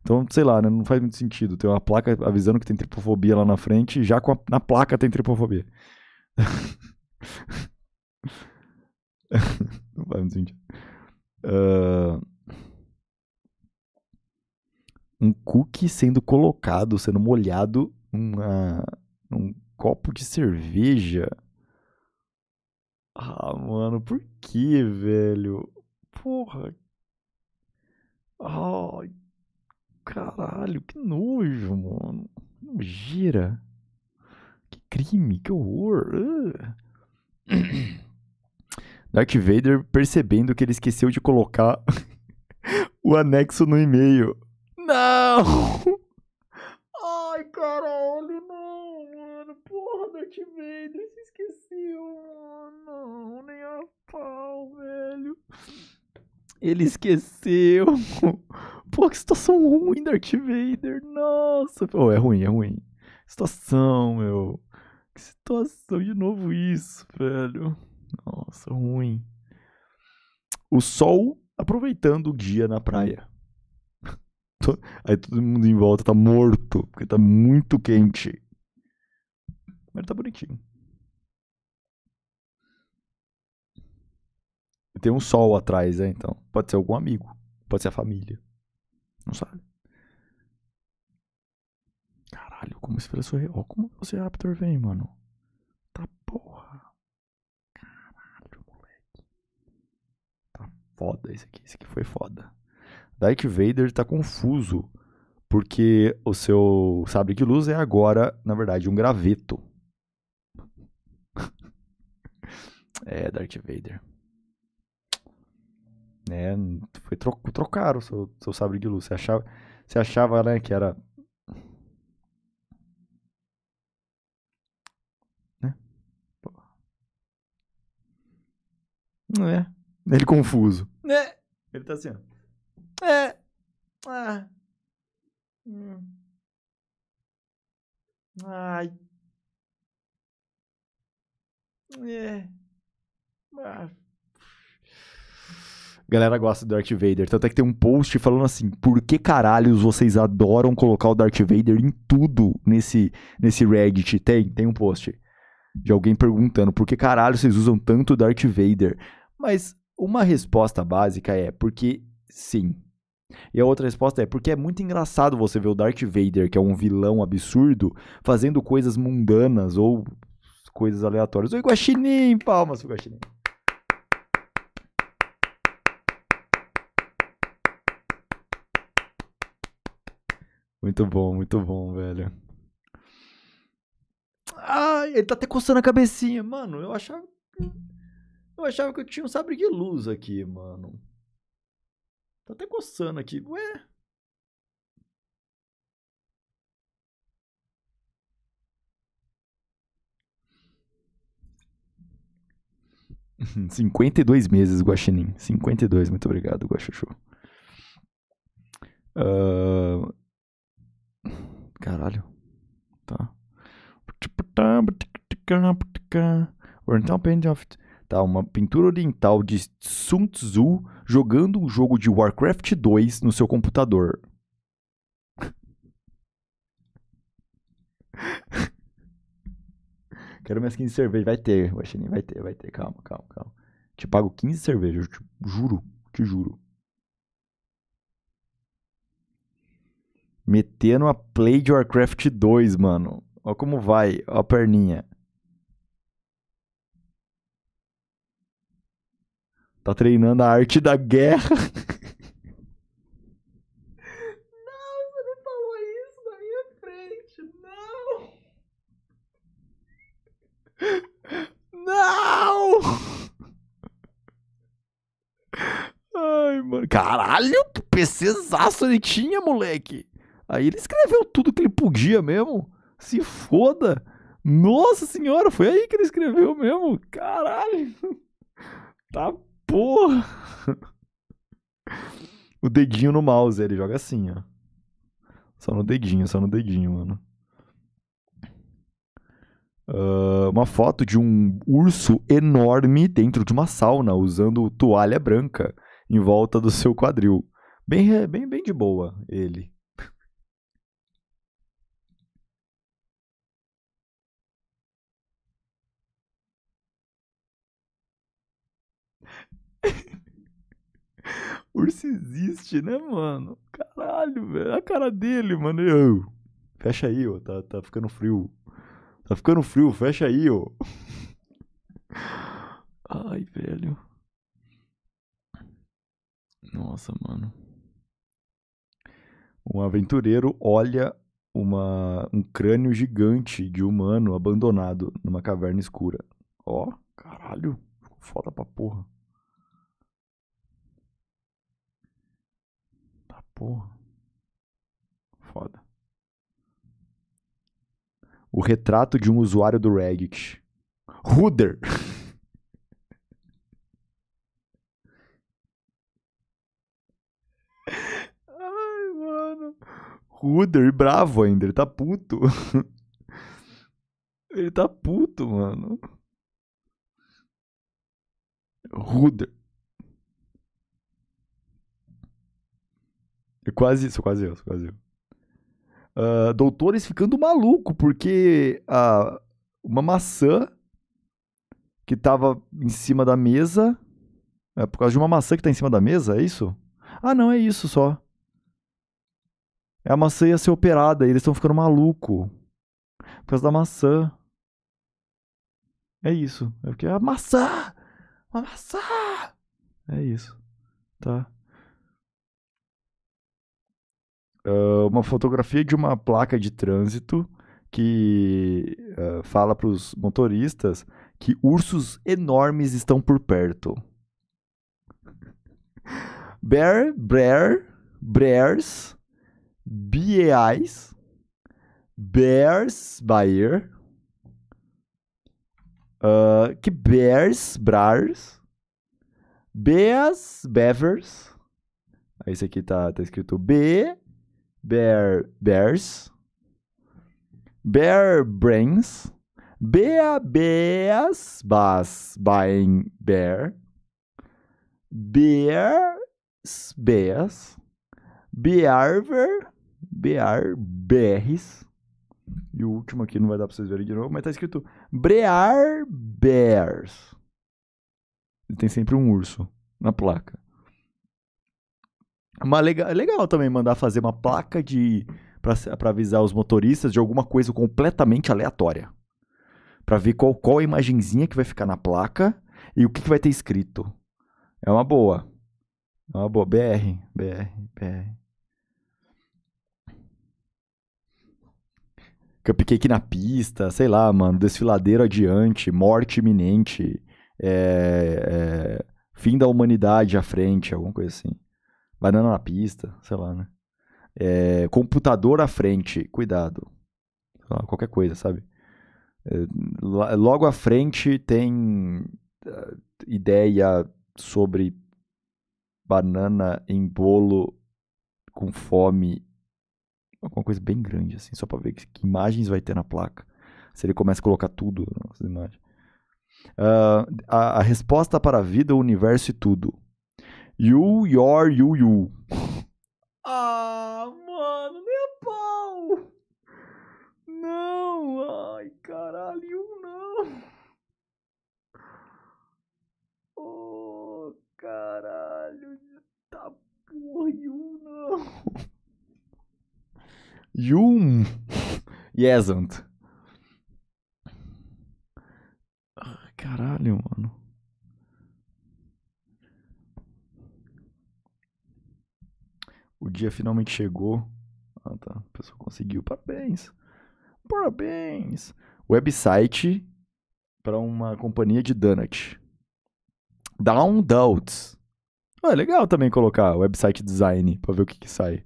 Então, sei lá, né? Não faz muito sentido. Tem uma placa avisando que tem tripofobia lá na frente e já com a, na placa tem tripofobia. *laughs* não faz muito sentido. Uh... Um cookie sendo colocado, sendo molhado numa, num copo de cerveja. Ah, mano, por que, velho? Porra. Ai, caralho, que nojo, mano. Não gira. Que crime, que horror. Uh. *coughs* Darth Vader percebendo que ele esqueceu de colocar *laughs* o anexo no e-mail. Não! *laughs* Ai, caralho, não, mano. Porra, Darth Vader, não, nem a pau, velho. Ele esqueceu. Pô, que situação ruim, Darth Vader. Nossa. Pô, é ruim, é ruim. Situação, meu. Que situação de novo isso, velho. Nossa, ruim. O sol aproveitando o dia na praia. *laughs* Aí todo mundo em volta tá morto, porque tá muito quente. Mas tá bonitinho. Tem um sol atrás, né? Então, pode ser algum amigo, pode ser a família. Não sabe? Caralho, como esse filho Ó, como você Raptor vem, mano. Tá porra. Caralho, moleque. Tá foda esse aqui. Esse aqui foi foda. Darth Vader tá confuso. Porque o seu sabre de luz é agora, na verdade, um graveto. *laughs* é, Darth Vader né? Foi tro trocar o seu, seu sabre de luz. Você achava, você achava né, que era. Né? Não é? Ele confuso. Né? Ele tá assim, ó. É. Ah. Hum. Ai. É. Ah. A galera gosta do Darth Vader. Tanto é que tem um post falando assim: por que caralhos vocês adoram colocar o Darth Vader em tudo nesse, nesse Reddit? Tem, tem um post de alguém perguntando por que caralho vocês usam tanto o Darth Vader. Mas uma resposta básica é porque sim. E a outra resposta é porque é muito engraçado você ver o Darth Vader, que é um vilão absurdo, fazendo coisas mundanas ou coisas aleatórias. Oi, Guaxinim! Palmas pro Guaxinim. Muito bom, muito bom, velho. Ai, ele tá até coçando a cabecinha. Mano, eu achava. Eu achava que eu tinha um sabre de luz aqui, mano. Tá até coçando aqui. Ué? *laughs* Cinquenta e dois meses, Guaxinim. Cinquenta e dois, muito obrigado, Guaxuxu. Uh, Caralho. Tá. Tipo, tá oriental Painting of... Tá, uma pintura oriental de Sun Tzu jogando um jogo de Warcraft 2 no seu computador. *laughs* Quero minhas 15 cervejas. Vai ter, vai ter, vai ter. Calma, calma, calma. Te pago 15 cervejas, te juro, te juro. Metendo a Play de Warcraft 2, mano. Ó como vai, ó a perninha. Tá treinando a arte da guerra. Não, você não falou isso na minha frente. Não! Não! Ai, mano. Caralho, que PCzaço ele tinha, moleque. Aí ele escreveu tudo que ele podia mesmo. Se foda. Nossa senhora, foi aí que ele escreveu mesmo. Caralho. *laughs* Tá porra. *laughs* O dedinho no mouse, ele joga assim, ó. Só no dedinho, só no dedinho, mano. Uh, uma foto de um urso enorme dentro de uma sauna, usando toalha branca em volta do seu quadril. Bem, bem, bem de boa, ele. *laughs* Urso existe, né, mano? Caralho, velho. A cara dele, mano. Eu. Fecha aí, ó. Tá, tá ficando frio. Tá ficando frio, fecha aí, ó. *laughs* Ai, velho. Nossa, mano. Um aventureiro olha uma, um crânio gigante de humano abandonado numa caverna escura. Ó, caralho. Foda pra porra. Porra. Foda. O retrato de um usuário do Reddit. Ruder. *laughs* Ai, mano. Ruder, bravo ainda, ele tá puto. *laughs* Ele tá puto, mano. Ruder. Eu quase, sou quase eu, sou quase eu. Uh, doutores ficando maluco porque uh, uma maçã que estava em cima da mesa. É por causa de uma maçã que está em cima da mesa, é isso? Ah, não, é isso só. É a maçã ia ser operada e eles estão ficando maluco por causa da maçã. É isso. É porque a ah, maçã! Uma maçã! É isso. Tá uh, uma fotografia de uma placa de trânsito que uh, fala para os motoristas que ursos enormes estão por perto. Bear, bear, bears, beais, bears, bayer, uh, que bears, brars, beas, bevers, esse aqui tá, tá escrito B, Bear Bears, Bear Brains, Bea bears, Bas buying Bear, Bears Beas, Bearver, Bear bears e o último aqui não vai dar pra vocês verem de novo, mas tá escrito Brear Bears. tem sempre um urso na placa uma legal, é legal também mandar fazer uma placa de para avisar os motoristas de alguma coisa completamente aleatória. Para ver qual, qual a imagenzinha que vai ficar na placa e o que, que vai ter escrito. É uma boa. É uma boa. BR, BR, BR. Cupcake na pista, sei lá, mano. Desfiladeiro adiante, morte iminente. É, é, fim da humanidade à frente, alguma coisa assim. Banana na pista, sei lá, né? É, computador à frente, cuidado. qualquer coisa, sabe? É, logo à frente tem ah, ideia sobre banana em bolo com fome. Alguma coisa bem grande, assim, só pra ver que, que imagens vai ter na placa. Se ele começa a colocar tudo nas imagens. Uh, a, a resposta para a vida, o universo e tudo. You, your, you, you. Ah, mano, meu pau. Não, ai, caralho, não. Oh, caralho, tá porra, you, não. You yesn't. É, ah, caralho, mano. O dia finalmente chegou. Ah, tá. A pessoa conseguiu. Parabéns. Parabéns. Website para uma companhia de donut. Down Doubts. Ah, é legal também colocar website design para ver o que, que sai.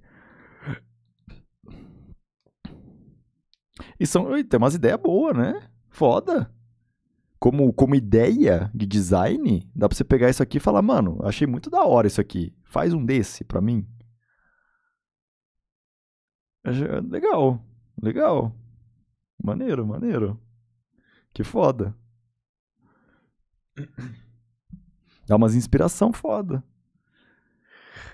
E são, tem umas ideias boas, né? Foda. Como, como ideia de design, dá pra você pegar isso aqui e falar, mano, achei muito da hora isso aqui. Faz um desse pra mim. Eh, legal, legal. Maneiro, maneiro. Que foda. Dá umas inspiração foda.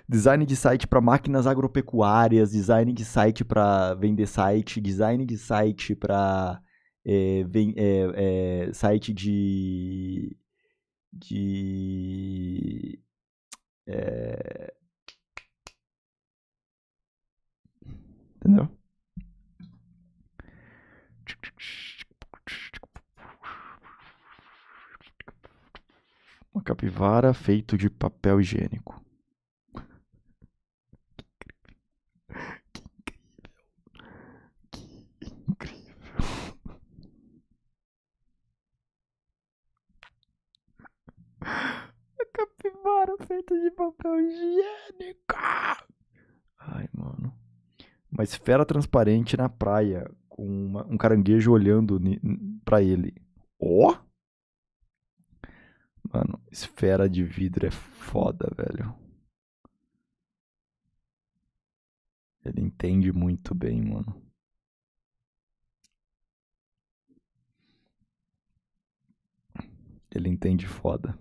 Design de site para máquinas agropecuárias, design de site para vender site, design de site para é, é, é, site de de eh, Entendeu? Uma capivara feito de papel higiênico. Que incrível. Que incrível. A capivara feita de papel higiênico. Ai, mano uma esfera transparente na praia, com uma, um caranguejo olhando para ele. Ó! Oh? Mano, esfera de vidro é foda, velho. Ele entende muito bem, mano. Ele entende foda.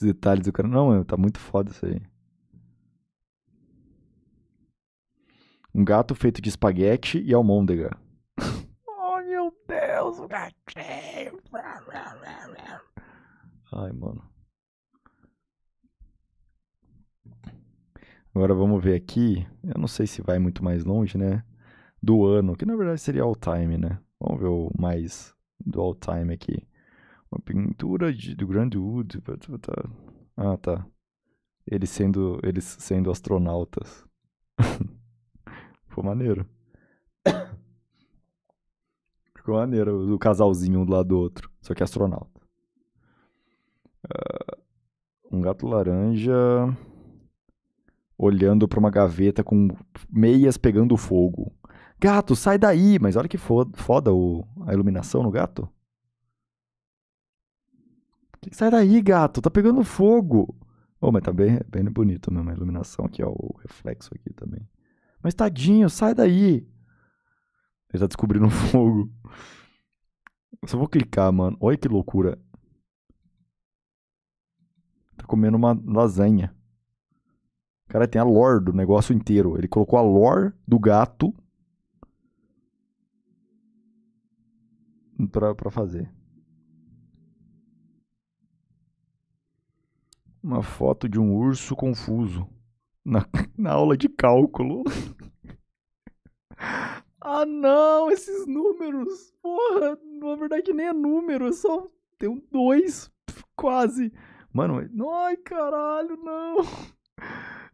esses detalhes. O cara, não, tá muito foda isso aí. Um gato feito de espaguete e almôndega. *laughs* oh, meu Deus, o gatinho. Ai, mano. Agora vamos ver aqui. Eu não sei se vai muito mais longe, né? Do ano, que na verdade seria all time, né? Vamos ver o mais do all time aqui. Uma pintura de, do Grand Wood. Tá, tá. Ah, tá. Eles sendo, eles sendo astronautas. *laughs* Ficou maneiro. *coughs* Ficou maneiro o casalzinho um do lado do outro. Só que astronauta. Uh, um gato laranja olhando para uma gaveta com meias pegando fogo. Gato, sai daí! Mas olha que foda, foda o, a iluminação no gato. Sai daí, gato, tá pegando fogo. Oh, mas tá bem, bem bonito mesmo a iluminação aqui, ó, o reflexo aqui também. Mas tadinho, sai daí. Ele tá descobrindo *laughs* fogo. Eu só vou clicar, mano. Olha que loucura. Tá comendo uma lasanha. Cara, tem a lore do negócio inteiro. Ele colocou a lore do gato pra, pra fazer. Uma foto de um urso confuso na, *laughs* na aula de cálculo. *laughs* ah, não, esses números. Porra, na verdade nem é número, é só tem um dois, quase. Mano, ai caralho, não. *laughs*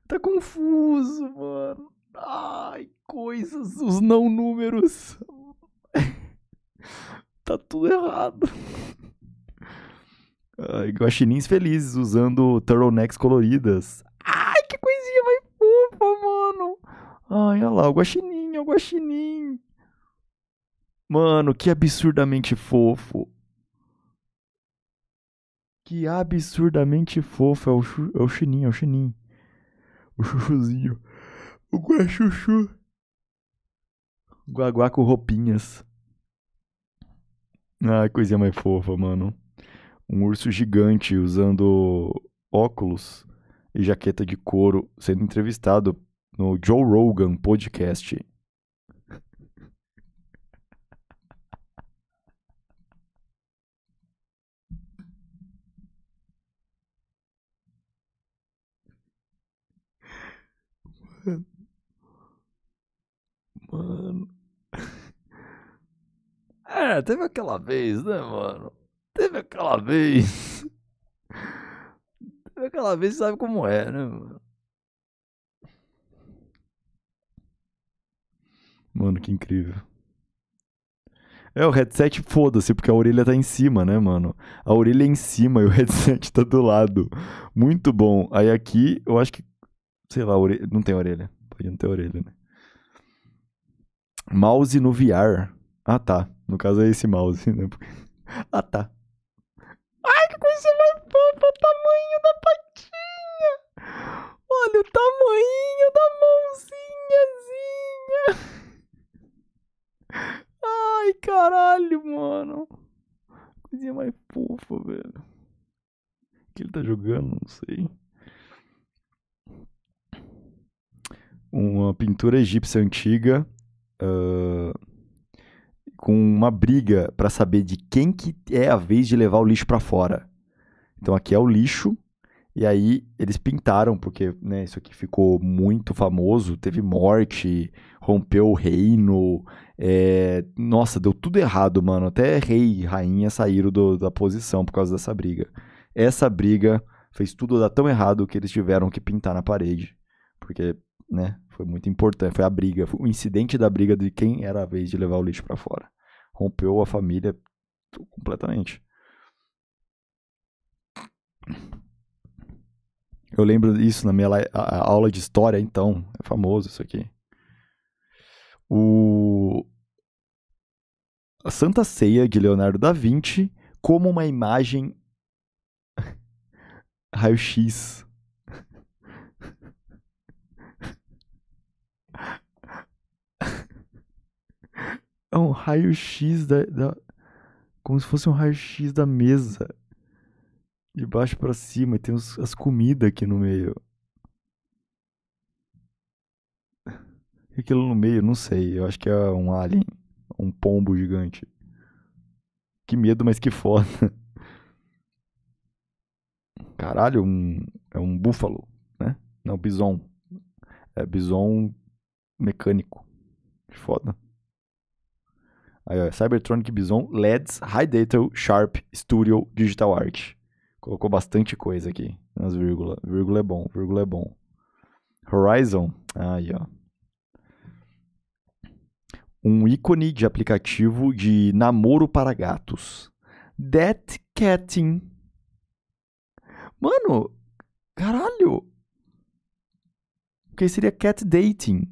Tá confuso, mano. Ai, coisas, os não números. tá tudo errado. Uh, guaxinins felizes usando turtlenecks coloridas. Ai, que coisinha mais fofa, mano. Ai, olha lá, o guaxinim, o guaxinim. Mano, que absurdamente fofo. Que absurdamente fofo é o, chu, é o chininho, é o chininho. O chuchuzinho. O guaxuxu. Guaguá com roupinhas. Ai, coisinha mais fofa, mano um urso gigante usando óculos e jaqueta de couro sendo entrevistado no Joe Rogan Podcast. Mano. *laughs* É, teve aquela vez, né, mano? Teve aquela vez. *laughs* Teve aquela vez, sabe como é, né, mano? Mano, que incrível. É, o headset foda-se, porque a orelha tá em cima, né, mano? A orelha é em cima *laughs* e o headset tá do lado. Muito bom. Aí aqui, eu acho que. Sei lá, orelha. Não tem orelha. Pode não ter orelha, né? Mouse no VR. Ah, tá. No caso é esse mouse, *laughs* né? Ah, tá coisa mais fofa, o tamanho da patinha. Olha o tamanho da mãozinhazinha. Ai, caralho, mano. Coisinha mais fofa, velho. O que ele tá jogando? Não sei. Uma pintura egípcia antiga. Uh com uma briga para saber de quem que é a vez de levar o lixo para fora. Então aqui é o lixo e aí eles pintaram porque né, isso aqui ficou muito famoso, teve morte, rompeu o reino, é... nossa deu tudo errado mano, até rei e rainha saíram do, da posição por causa dessa briga. Essa briga fez tudo dar tão errado que eles tiveram que pintar na parede porque né, foi muito importante, foi a briga, foi o incidente da briga de quem era a vez de levar o lixo para fora rompeu a família completamente. Eu lembro isso na minha aula de história, então. É famoso isso aqui. O... A Santa Ceia de Leonardo da Vinci como uma imagem *laughs* raio-x É um raio-x da, da. Como se fosse um raio-x da mesa. De baixo para cima. E tem os, as comidas aqui no meio. *laughs* Aquilo no meio, não sei. Eu acho que é um alien. Um pombo gigante. Que medo, mas que foda. *laughs* Caralho, um, é um búfalo, né? Não, bison. É bison mecânico. que Foda. Aí, ó, Cybertronic Bison, LEDs, High Detail, Sharp, Studio, Digital Art. Colocou bastante coisa aqui. Nas vírgulas. Vírgula é bom, vírgula é bom. Horizon. Aí, ó. Um ícone de aplicativo de namoro para gatos. That Catting. Mano, caralho. Porque seria cat dating.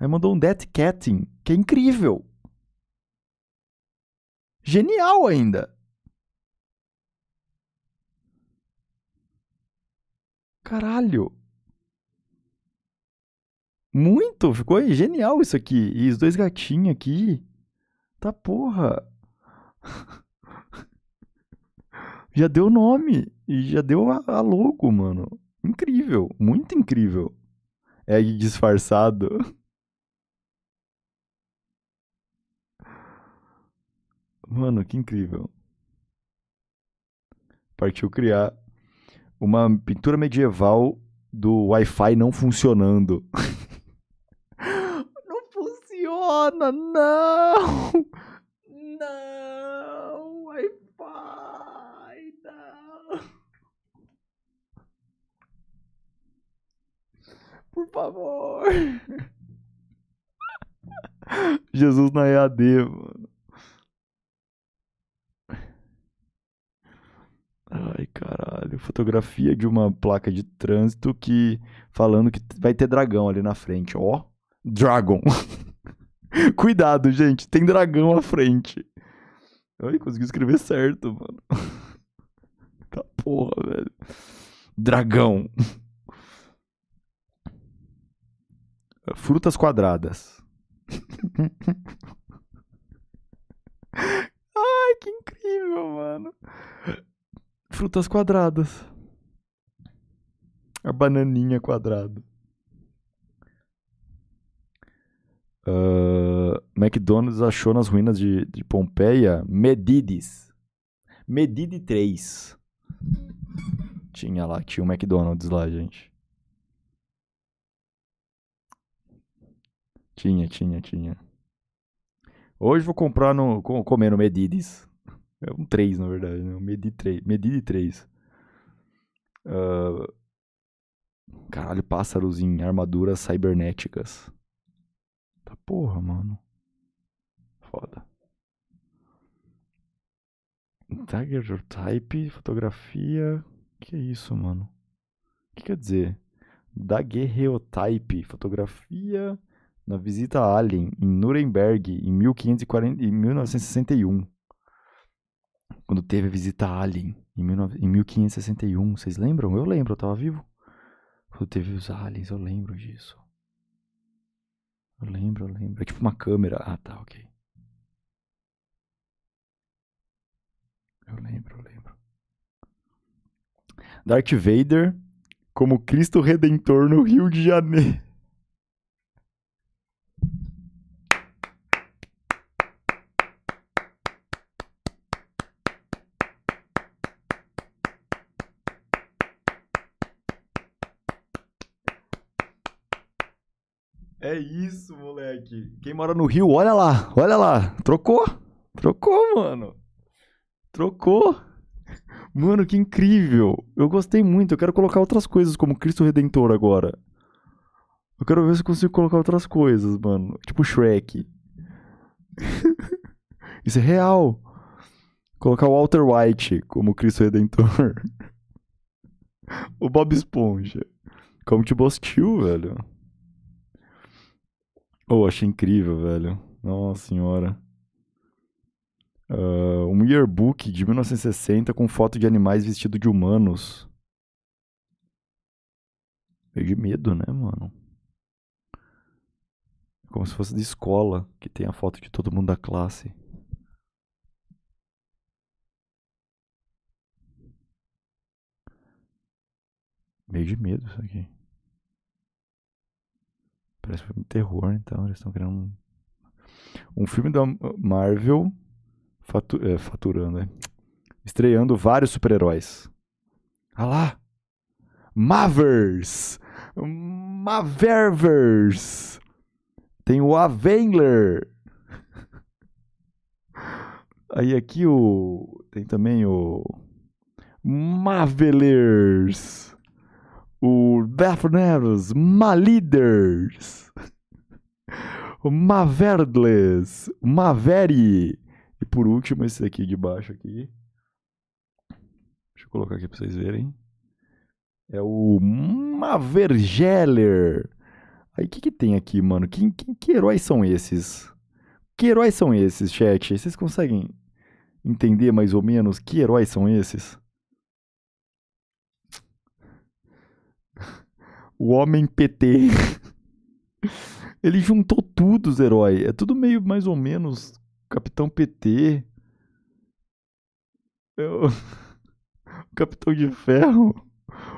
Aí mandou um Death catting, que é incrível genial ainda. Caralho. Muito, ficou genial isso aqui. E os dois gatinhos aqui. Tá porra. *laughs* já deu nome e já deu a, a logo, mano. Incrível, muito incrível. É disfarçado. *laughs* Mano, que incrível. Partiu criar uma pintura medieval do Wi-Fi não funcionando. *laughs* não funciona, não! Não! Wi-Fi, não! Por favor! Jesus na EAD, mano. Ai, caralho. Fotografia de uma placa de trânsito que falando que vai ter dragão ali na frente. Ó, oh, Dragon. *laughs* Cuidado, gente, tem dragão à frente. Ai, consegui escrever certo, mano. *laughs* tá porra, velho. Dragão. *laughs* Frutas quadradas. Ai, que incrível, mano frutas quadradas. A bananinha quadrada. Uh, McDonald's achou nas ruínas de, de Pompeia Medides. Medide 3. Tinha lá, tinha um McDonald's lá, gente. Tinha, tinha, tinha. Hoje vou comprar no. comer no Medides. É um 3, na verdade, né? Eu medi, 3, medi de 3. Uh... Ah, caralho, pássaros em armaduras cibernéticas. Tá porra, mano. Foda. Dagger type, fotografia. Que é isso, mano? O que quer dizer? Daguerreotype, fotografia na visita a Alien em Nuremberg em, 1540, em 1961 quando teve a visita alien em, em 1561. Vocês lembram? Eu lembro, eu estava vivo. Quando teve os aliens, eu lembro disso. Eu lembro, eu lembro. É tipo uma câmera. Ah, tá, ok. Eu lembro, eu lembro. Darth Vader como Cristo Redentor no Rio de Janeiro. isso, moleque. Quem mora no Rio, olha lá, olha lá. Trocou. Trocou, mano. Trocou. Mano, que incrível. Eu gostei muito. Eu quero colocar outras coisas como Cristo Redentor agora. Eu quero ver se eu consigo colocar outras coisas, mano. Tipo Shrek. *laughs* Isso é real. Colocar o Walter White como Cristo Redentor. *laughs* o Bob Esponja. Como te bostil, velho. Oh, achei incrível, velho. Nossa senhora. Uh, um yearbook de 1960 com foto de animais vestidos de humanos. Meio de medo, né, mano? Como se fosse de escola, que tem a foto de todo mundo da classe. Meio de medo isso aqui. Parece um filme de terror, então eles estão querendo um, um filme da Marvel fatu, é, faturando, né? estreando vários super-heróis. Ah lá! Mavers! Maververs! Tem o Avenger! *laughs* Aí aqui o. Tem também o. Mavelers! o Daphneros, Maliders, Maverdles, Maveri. E por último, esse aqui de baixo aqui. Deixa eu colocar aqui para vocês verem. É o Mavergeller. Aí o que, que tem aqui, mano? Que, que, que heróis são esses? Que heróis são esses, chat? Vocês conseguem entender mais ou menos que heróis são esses? O Homem PT. Ele juntou tudo, os heróis. É tudo meio mais ou menos Capitão PT. Eu... É o *laughs* Capitão de Ferro.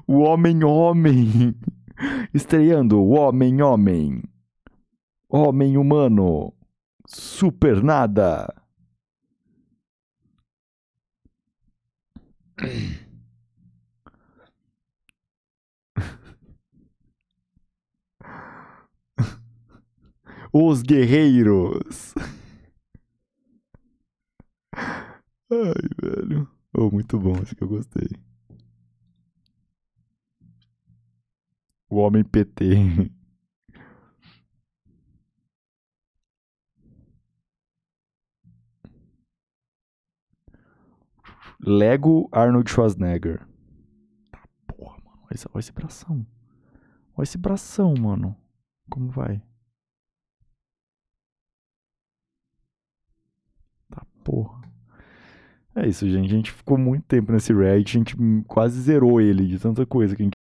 O Homem-Homem. Estreando o Homem-Homem. Homem Humano. Super Nada. Os guerreiros. Ai, velho. Oh, muito bom, acho que eu gostei. O homem PT. Lego Arnold Schwarzenegger. Tá porra, mano. Olha esse, olha esse bração. Olha esse bração, mano. Como vai? Porra. É isso, gente. A gente ficou muito tempo nesse Reddit, a gente quase zerou ele de tanta coisa que a gente